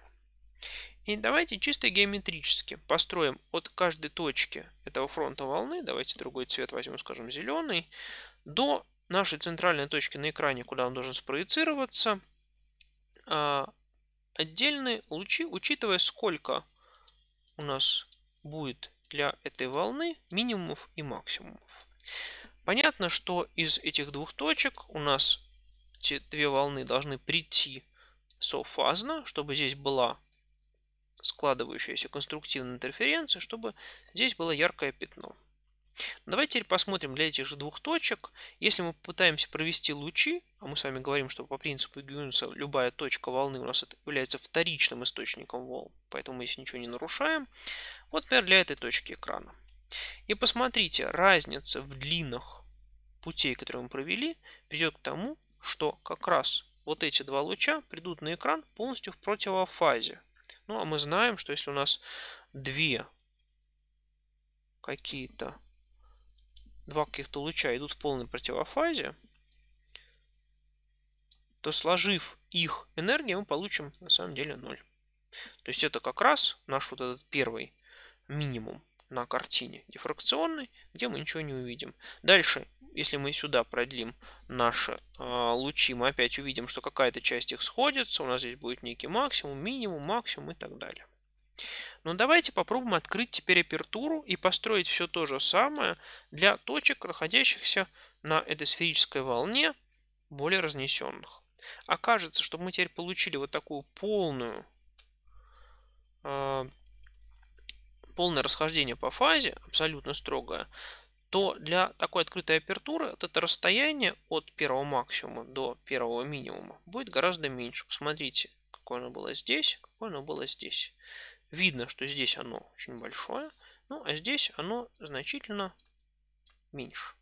И давайте чисто геометрически построим от каждой точки этого фронта волны, давайте другой цвет возьмем, скажем, зеленый, до нашей центральной точки на экране, куда он должен спроецироваться, а, отдельные лучи, учитывая сколько у нас будет для этой волны минимумов и максимумов. Понятно, что из этих двух точек у нас эти две волны должны прийти софазно, чтобы здесь была складывающаяся конструктивная интерференция, чтобы здесь было яркое пятно. Давайте теперь посмотрим для этих же двух точек. Если мы пытаемся провести лучи, а мы с вами говорим, что по принципу Гюнса любая точка волны у нас является вторичным источником волн, поэтому мы здесь ничего не нарушаем. Вот, например, для этой точки экрана. И посмотрите, разница в длинах путей, которые мы провели, ведет к тому, что как раз вот эти два луча придут на экран полностью в противофазе. Ну, а мы знаем, что если у нас две какие-то два каких-то луча идут в полной противофазе, то сложив их энергию, мы получим на самом деле 0. То есть это как раз наш вот этот первый минимум на картине дифракционной, где мы ничего не увидим. Дальше, если мы сюда продлим наши э, лучи, мы опять увидим, что какая-то часть их сходится. У нас здесь будет некий максимум, минимум, максимум и так далее. Но ну, давайте попробуем открыть теперь апертуру и построить все то же самое для точек, находящихся на этой сферической волне, более разнесенных. Окажется, что мы теперь получили вот такую полную э, полное расхождение по фазе, абсолютно строгое, то для такой открытой апертуры вот это расстояние от первого максимума до первого минимума будет гораздо меньше. Посмотрите, какое оно было здесь, какое оно было здесь. Видно, что здесь оно очень большое, ну а здесь оно значительно меньше.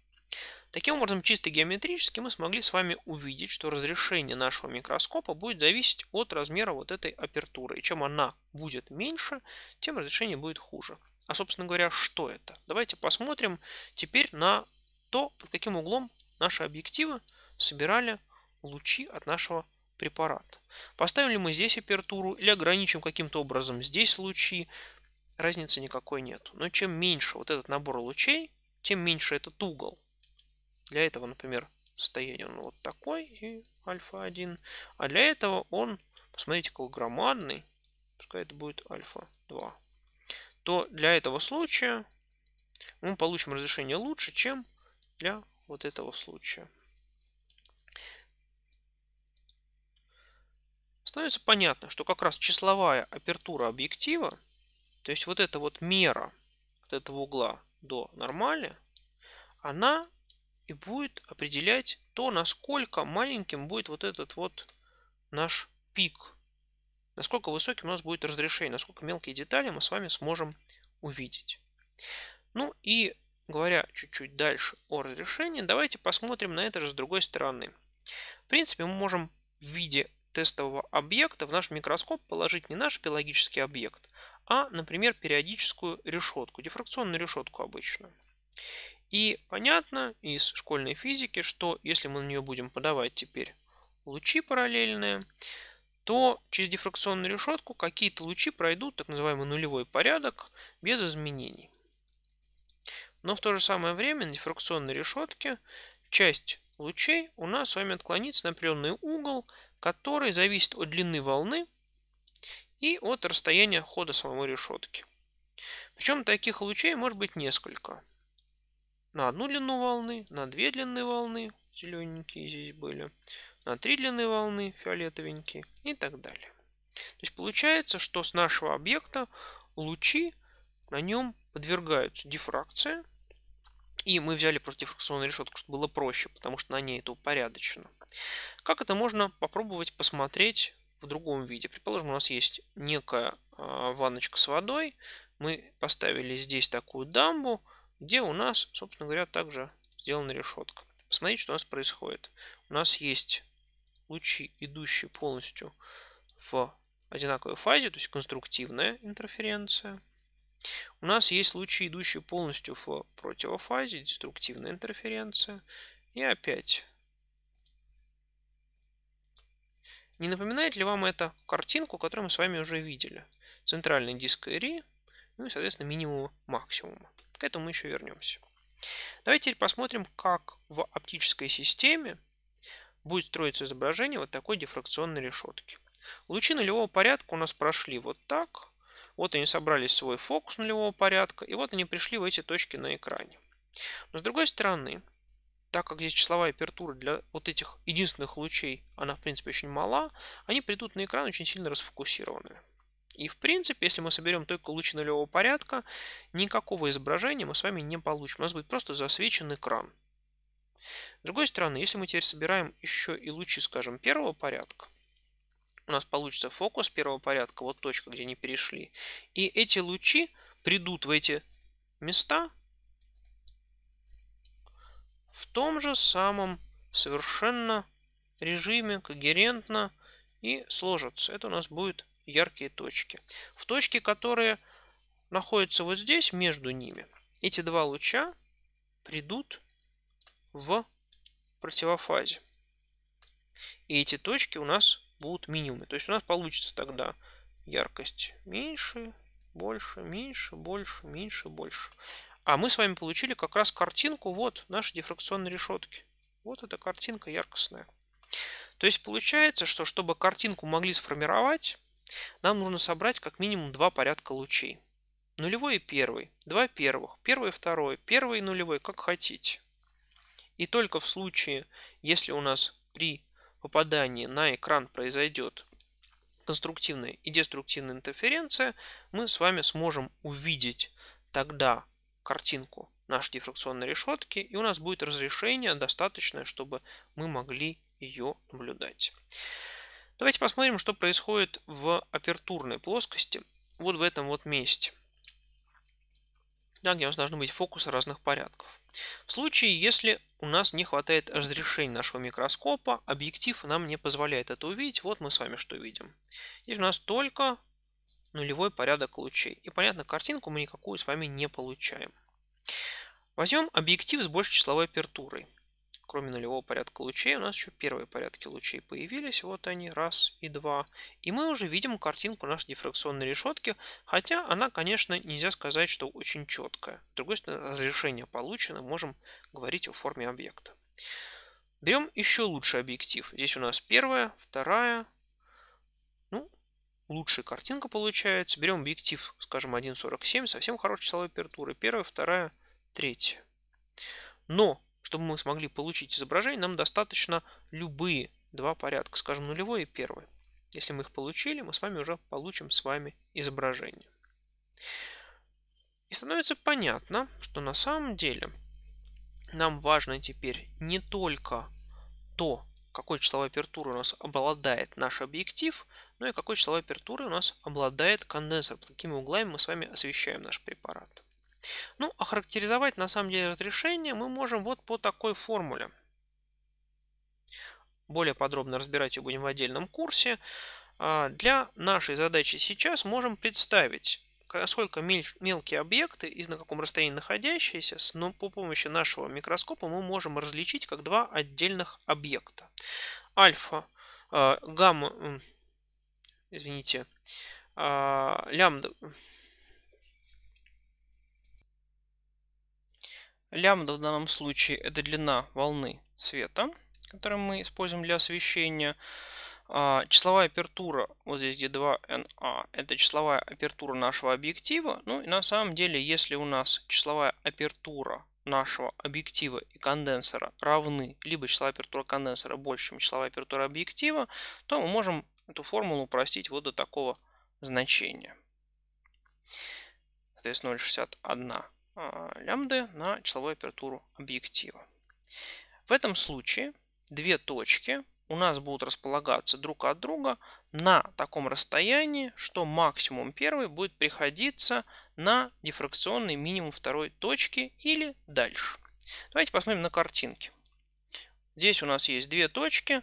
Таким образом, чисто геометрически мы смогли с вами увидеть, что разрешение нашего микроскопа будет зависеть от размера вот этой апертуры. И чем она будет меньше, тем разрешение будет хуже. А, собственно говоря, что это? Давайте посмотрим теперь на то, под каким углом наши объективы собирали лучи от нашего препарата. Поставим ли мы здесь апертуру или ограничим каким-то образом здесь лучи, разницы никакой нет. Но чем меньше вот этот набор лучей, тем меньше этот угол. Для этого, например, состояние он вот такой и альфа-1. А для этого он, посмотрите, какой громадный. Пускай это будет альфа-2. То для этого случая мы получим разрешение лучше, чем для вот этого случая. становится понятно, что как раз числовая апертура объектива, то есть вот эта вот мера от этого угла до нормали, она и будет определять то, насколько маленьким будет вот этот вот наш пик, насколько высоким у нас будет разрешение, насколько мелкие детали мы с вами сможем увидеть. Ну и говоря чуть-чуть дальше о разрешении, давайте посмотрим на это же с другой стороны. В принципе, мы можем в виде тестового объекта в наш микроскоп положить не наш биологический объект, а, например, периодическую решетку, дифракционную решетку обычную. И понятно из школьной физики, что если мы на нее будем подавать теперь лучи параллельные, то через дифракционную решетку какие-то лучи пройдут так называемый нулевой порядок без изменений. Но в то же самое время на дифракционной решетке часть лучей у нас с вами отклонится на определенный угол – который зависит от длины волны и от расстояния хода самой решетки. Причем таких лучей может быть несколько. На одну длину волны, на две длины волны, зелененькие здесь были, на три длины волны, фиолетовенькие и так далее. То есть получается, что с нашего объекта лучи на нем подвергаются дифракции – и мы взяли просто дифракционную решетку, чтобы было проще, потому что на ней это упорядочено. Как это можно попробовать посмотреть в другом виде? Предположим, у нас есть некая а, ванночка с водой. Мы поставили здесь такую дамбу, где у нас, собственно говоря, также сделана решетка. Посмотрите, что у нас происходит. У нас есть лучи, идущие полностью в одинаковой фазе, то есть конструктивная интерференция – у нас есть случаи, идущие полностью в противофазе, деструктивная интерференция. И опять. Не напоминает ли вам это картинку, которую мы с вами уже видели? Центральный диск IRI, ну и, соответственно, минимум максимума. К этому мы еще вернемся. Давайте теперь посмотрим, как в оптической системе будет строиться изображение вот такой дифракционной решетки. Лучи нулевого порядка у нас прошли вот так – вот они собрали свой фокус нулевого порядка, и вот они пришли в эти точки на экране. Но с другой стороны, так как здесь числовая апертура для вот этих единственных лучей, она в принципе очень мала, они придут на экран очень сильно расфокусированными. И в принципе, если мы соберем только лучи нулевого порядка, никакого изображения мы с вами не получим. У нас будет просто засвечен экран. С другой стороны, если мы теперь собираем еще и лучи, скажем, первого порядка, у нас получится фокус первого порядка, вот точка, где они перешли. И эти лучи придут в эти места в том же самом совершенно режиме, когерентно и сложатся. Это у нас будут яркие точки. В точке, которые находятся вот здесь, между ними, эти два луча придут в противофазе. И эти точки у нас будут минимумы. То есть у нас получится тогда яркость меньше, больше, меньше, больше, меньше, больше. А мы с вами получили как раз картинку вот нашей дифракционной решетки. Вот эта картинка яркостная. То есть получается, что чтобы картинку могли сформировать, нам нужно собрать как минимум два порядка лучей. Нулевой и первый. Два первых. Первый и второй. Первый и нулевой. Как хотите. И только в случае, если у нас при попадание на экран произойдет конструктивная и деструктивная интерференция, мы с вами сможем увидеть тогда картинку нашей дифракционной решетки, и у нас будет разрешение достаточное, чтобы мы могли ее наблюдать. Давайте посмотрим, что происходит в апертурной плоскости, вот в этом вот месте. Да, где у нас должны быть фокусы разных порядков. В случае, если у нас не хватает разрешения нашего микроскопа, объектив нам не позволяет это увидеть. Вот мы с вами что видим. Здесь у нас только нулевой порядок лучей. И понятно, картинку мы никакую с вами не получаем. Возьмем объектив с большей числовой апертурой кроме нулевого порядка лучей, у нас еще первые порядки лучей появились. Вот они, раз и два. И мы уже видим картинку нашей дифракционной решетки, хотя она, конечно, нельзя сказать, что очень четкая. С другой стороны, разрешение получено, можем говорить о форме объекта. Берем еще лучший объектив. Здесь у нас первая, вторая, ну, лучшая картинка получается. Берем объектив, скажем, 1.47, совсем хорошая числовой апертуры. Первая, вторая, третья. Но чтобы мы смогли получить изображение, нам достаточно любые два порядка, скажем, нулевой и первый. Если мы их получили, мы с вами уже получим с вами изображение. И становится понятно, что на самом деле нам важно теперь не только то, какой числовой апертурой у нас обладает наш объектив, но и какой числовой апертурой у нас обладает конденсор, под какими углами мы с вами освещаем наш препарат. Ну, охарактеризовать на самом деле разрешение мы можем вот по такой формуле. Более подробно разбирать ее будем в отдельном курсе. А, для нашей задачи сейчас можем представить, сколько мелкие объекты и на каком расстоянии находящиеся, но ну, по помощи нашего микроскопа мы можем различить как два отдельных объекта. Альфа, а, гамма, извините, а, лямбда, Лямбда в данном случае это длина волны света, которую мы используем для освещения. А, числовая апертура, вот здесь где 2NA, а, это числовая апертура нашего объектива. Ну и на самом деле, если у нас числовая апертура нашего объектива и конденсора равны, либо числовая апертура конденсора больше, чем числовая апертура объектива, то мы можем эту формулу упростить вот до такого значения. Соответственно, 0,61 а, лямбды на числовую апертуру объектива. В этом случае две точки у нас будут располагаться друг от друга на таком расстоянии, что максимум первой будет приходиться на дифракционный минимум второй точки или дальше. Давайте посмотрим на картинке. Здесь у нас есть две точки,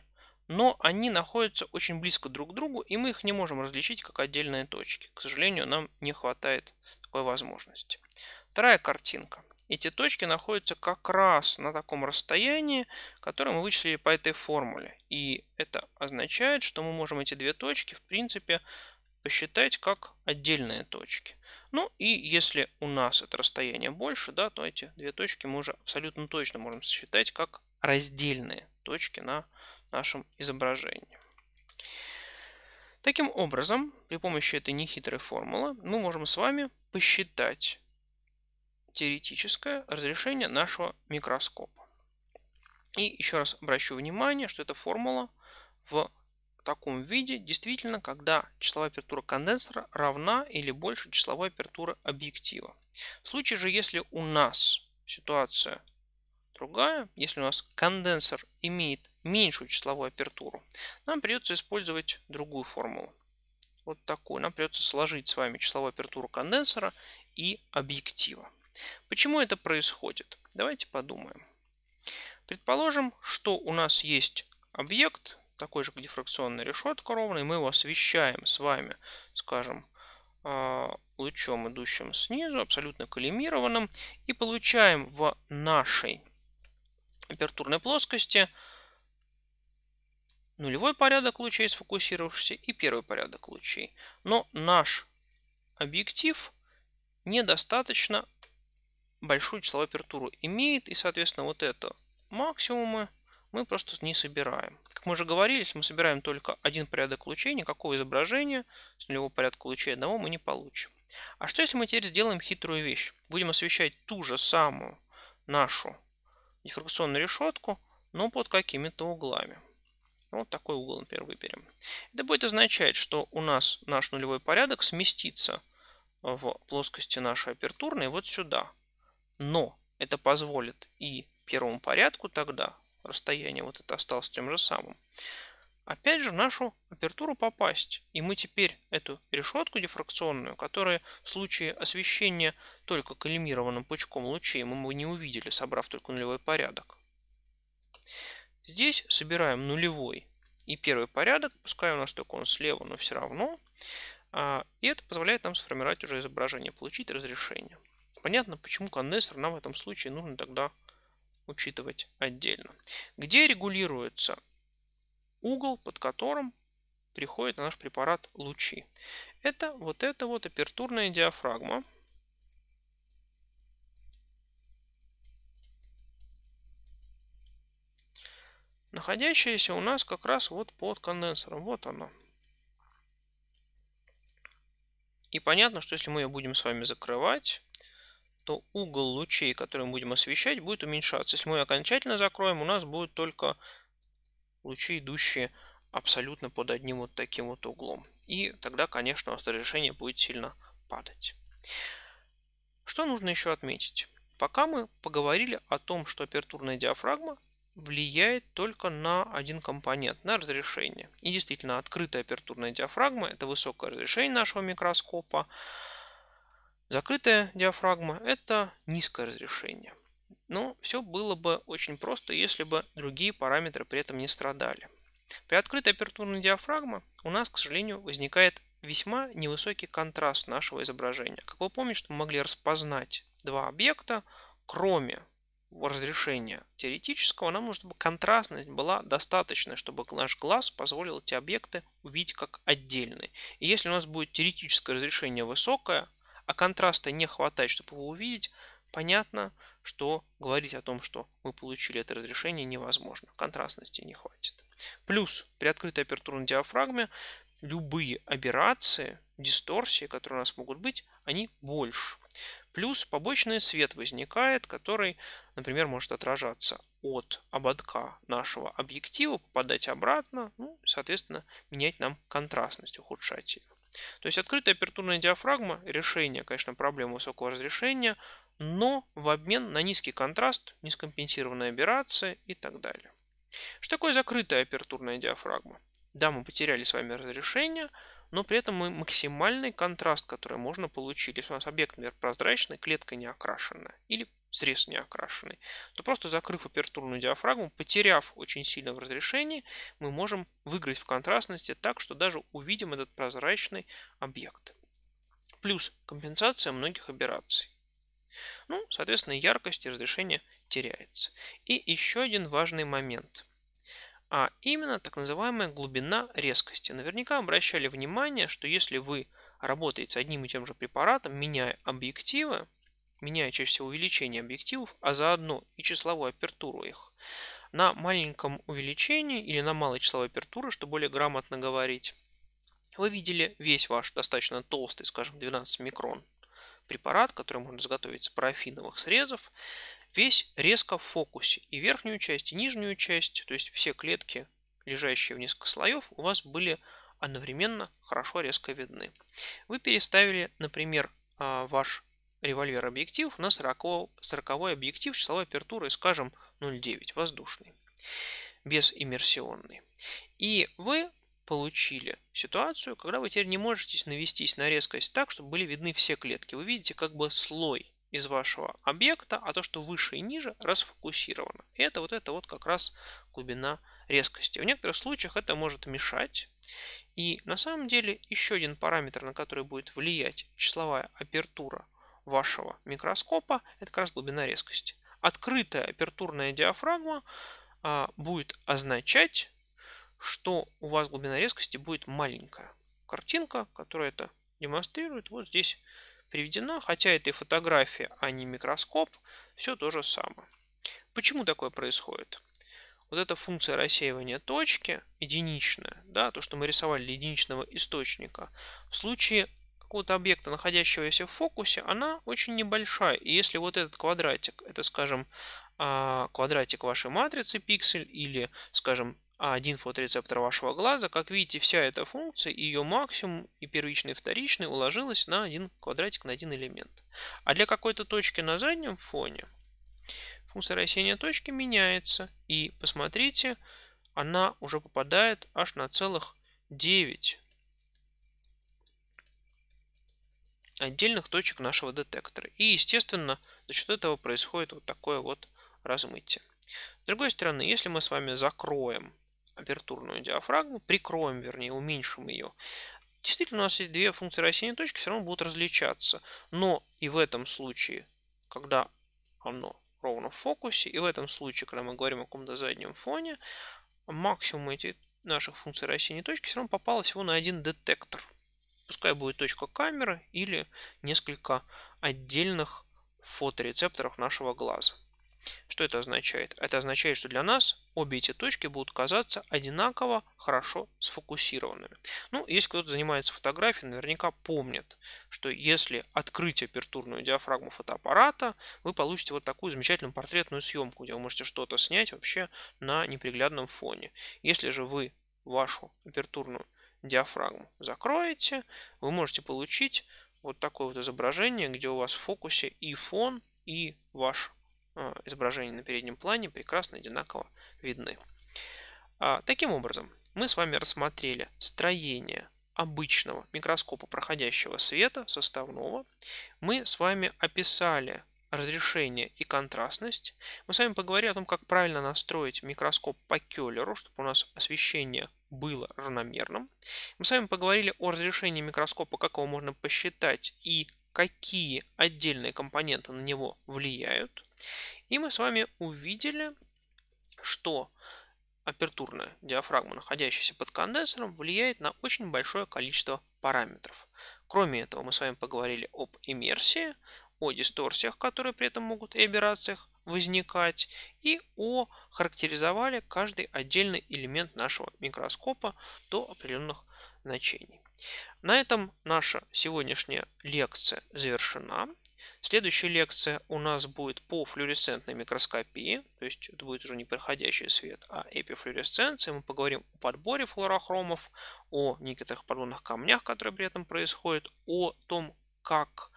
но они находятся очень близко друг к другу, и мы их не можем различить как отдельные точки. К сожалению, нам не хватает такой возможности. Вторая картинка. Эти точки находятся как раз на таком расстоянии, которое мы вычислили по этой формуле. И это означает, что мы можем эти две точки, в принципе, посчитать как отдельные точки. Ну и если у нас это расстояние больше, да, то эти две точки мы уже абсолютно точно можем считать как раздельные точки на нашем изображении. Таким образом, при помощи этой нехитрой формулы мы можем с вами посчитать теоретическое разрешение нашего микроскопа. И еще раз обращу внимание, что эта формула в таком виде действительно, когда числовая апертура конденсатора равна или больше числовой апертуры объектива. В случае же, если у нас ситуация другая, если у нас конденсор имеет меньшую числовую апертуру, нам придется использовать другую формулу. Вот такую. Нам придется сложить с вами числовую апертуру конденсатора и объектива. Почему это происходит? Давайте подумаем. Предположим, что у нас есть объект, такой же, как дифракционная решетка ровная, мы его освещаем с вами, скажем, а, лучом, идущим снизу, абсолютно коллимированным, и получаем в нашей апертурной плоскости нулевой порядок лучей, сфокусировавшихся, и первый порядок лучей. Но наш объектив недостаточно большую числовую апертуру имеет, и, соответственно, вот это максимумы мы просто не собираем. Как мы уже говорили, если мы собираем только один порядок лучей, никакого изображения с нулевого порядка лучей одного мы не получим. А что если мы теперь сделаем хитрую вещь? Будем освещать ту же самую нашу дифракционную решетку, но под какими-то углами. Вот такой угол, например, выберем. Это будет означать, что у нас наш нулевой порядок сместится в плоскости нашей апертурной вот сюда – но это позволит и первому порядку тогда, расстояние вот это осталось тем же самым, опять же в нашу апертуру попасть. И мы теперь эту решетку дифракционную, которая в случае освещения только коллимированным пучком лучей мы бы не увидели, собрав только нулевой порядок. Здесь собираем нулевой и первый порядок, пускай у нас только он слева, но все равно. А, и это позволяет нам сформировать уже изображение, получить разрешение. Понятно, почему коннессор нам в этом случае нужно тогда учитывать отдельно. Где регулируется угол, под которым приходит на наш препарат лучи? Это вот эта вот апертурная диафрагма. находящаяся у нас как раз вот под конденсором. Вот она. И понятно, что если мы ее будем с вами закрывать, что угол лучей, которые мы будем освещать, будет уменьшаться. Если мы ее окончательно закроем, у нас будут только лучи, идущие абсолютно под одним вот таким вот углом. И тогда, конечно, разрешение будет сильно падать. Что нужно еще отметить? Пока мы поговорили о том, что апертурная диафрагма влияет только на один компонент, на разрешение. И действительно, открытая апертурная диафрагма – это высокое разрешение нашего микроскопа, Закрытая диафрагма – это низкое разрешение. Но все было бы очень просто, если бы другие параметры при этом не страдали. При открытой апертурной диафрагме у нас, к сожалению, возникает весьма невысокий контраст нашего изображения. Как вы помните, что мы могли распознать два объекта, кроме разрешения теоретического, нам нужно бы контрастность была достаточной, чтобы наш глаз позволил эти объекты увидеть как отдельные. И если у нас будет теоретическое разрешение высокое, а контраста не хватает, чтобы его увидеть, понятно, что говорить о том, что мы получили это разрешение, невозможно. Контрастности не хватит. Плюс при открытой апертурной диафрагме любые операции, дисторсии, которые у нас могут быть, они больше. Плюс побочный свет возникает, который, например, может отражаться от ободка нашего объектива, попадать обратно, ну, соответственно, менять нам контрастность, ухудшать ее. То есть открытая апертурная диафрагма – решение, конечно, проблемы высокого разрешения, но в обмен на низкий контраст, нескомпенсированные аберрации и так далее. Что такое закрытая апертурная диафрагма? Да, мы потеряли с вами разрешение, но при этом мы максимальный контраст, который можно получить, если у нас объект, например, прозрачный, клетка не окрашенная или срез не окрашенный, то просто закрыв апертурную диафрагму, потеряв очень сильно в разрешении, мы можем выиграть в контрастности так, что даже увидим этот прозрачный объект. Плюс компенсация многих операций. Ну, соответственно, яркость и разрешение теряется. И еще один важный момент. А именно так называемая глубина резкости. Наверняка обращали внимание, что если вы работаете с одним и тем же препаратом, меняя объективы, меняя чаще всего увеличение объективов, а заодно и числовую апертуру их. На маленьком увеличении или на малой числовой апертуре, чтобы более грамотно говорить, вы видели весь ваш достаточно толстый, скажем, 12 микрон препарат, который можно изготовить из парафиновых срезов, весь резко в фокусе. И верхнюю часть, и нижнюю часть, то есть все клетки, лежащие в несколько слоев, у вас были одновременно хорошо резко видны. Вы переставили, например, а, ваш револьвер объектив на 40, 40 объектив числовой апертуры, скажем, 0,9, воздушный, без иммерсионный. И вы получили ситуацию, когда вы теперь не можете навестись на резкость так, чтобы были видны все клетки. Вы видите как бы слой из вашего объекта, а то, что выше и ниже, расфокусировано. И это вот это вот как раз глубина резкости. В некоторых случаях это может мешать. И на самом деле еще один параметр, на который будет влиять числовая апертура – вашего микроскопа, это как раз глубина резкости. Открытая апертурная диафрагма а, будет означать, что у вас глубина резкости будет маленькая. Картинка, которая это демонстрирует, вот здесь приведена, хотя это и фотография, а не микроскоп, все то же самое. Почему такое происходит? Вот эта функция рассеивания точки единичная, да, то, что мы рисовали для единичного источника, в случае какого-то объекта, находящегося в фокусе, она очень небольшая. И если вот этот квадратик, это, скажем, а, квадратик вашей матрицы пиксель или, скажем, один фоторецептор вашего глаза, как видите, вся эта функция, ее максимум и первичный, и вторичный уложилась на один квадратик, на один элемент. А для какой-то точки на заднем фоне функция рассеяния точки меняется. И посмотрите, она уже попадает аж на целых 9 отдельных точек нашего детектора. И, естественно, за счет этого происходит вот такое вот размытие. С другой стороны, если мы с вами закроем апертурную диафрагму, прикроем, вернее, уменьшим ее, действительно у нас эти две функции рассеянной точки все равно будут различаться. Но и в этом случае, когда оно ровно в фокусе, и в этом случае, когда мы говорим о каком-то заднем фоне, максимум этих наших функций рассеянной точки все равно попало всего на один детектор – Пускай будет точка камеры или несколько отдельных фоторецепторов нашего глаза. Что это означает? Это означает, что для нас обе эти точки будут казаться одинаково хорошо сфокусированными. Ну, если кто-то занимается фотографией, наверняка помнит, что если открыть апертурную диафрагму фотоаппарата, вы получите вот такую замечательную портретную съемку, где вы можете что-то снять вообще на неприглядном фоне. Если же вы вашу апертурную диафрагму. Закроете, вы можете получить вот такое вот изображение, где у вас в фокусе и фон, и ваш э, изображение на переднем плане прекрасно одинаково видны. А, таким образом, мы с вами рассмотрели строение обычного микроскопа проходящего света, составного. Мы с вами описали разрешение и контрастность. Мы с вами поговорили о том, как правильно настроить микроскоп по келлеру, чтобы у нас освещение было равномерным. Мы с вами поговорили о разрешении микроскопа, как его можно посчитать и какие отдельные компоненты на него влияют. И мы с вами увидели, что апертурная диафрагма, находящаяся под конденсором, влияет на очень большое количество параметров. Кроме этого, мы с вами поговорили об иммерсии, о дисторсиях, которые при этом могут, и аберрациях, возникать и охарактеризовали каждый отдельный элемент нашего микроскопа до определенных значений. На этом наша сегодняшняя лекция завершена. Следующая лекция у нас будет по флуоресцентной микроскопии, то есть это будет уже не проходящий свет, а эпифлуоресценция. Мы поговорим о подборе флуорохромов, о некоторых подводных камнях, которые при этом происходят, о том, как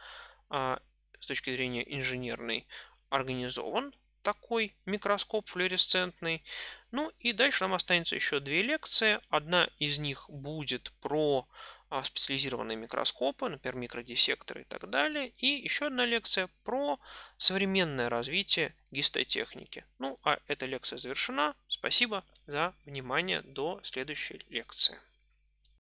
а, с точки зрения инженерной организован такой микроскоп флуоресцентный. Ну и дальше нам останется еще две лекции. Одна из них будет про а, специализированные микроскопы, например, микродиссекторы и так далее. И еще одна лекция про современное развитие гистотехники. Ну, а эта лекция завершена. Спасибо за внимание. До следующей лекции.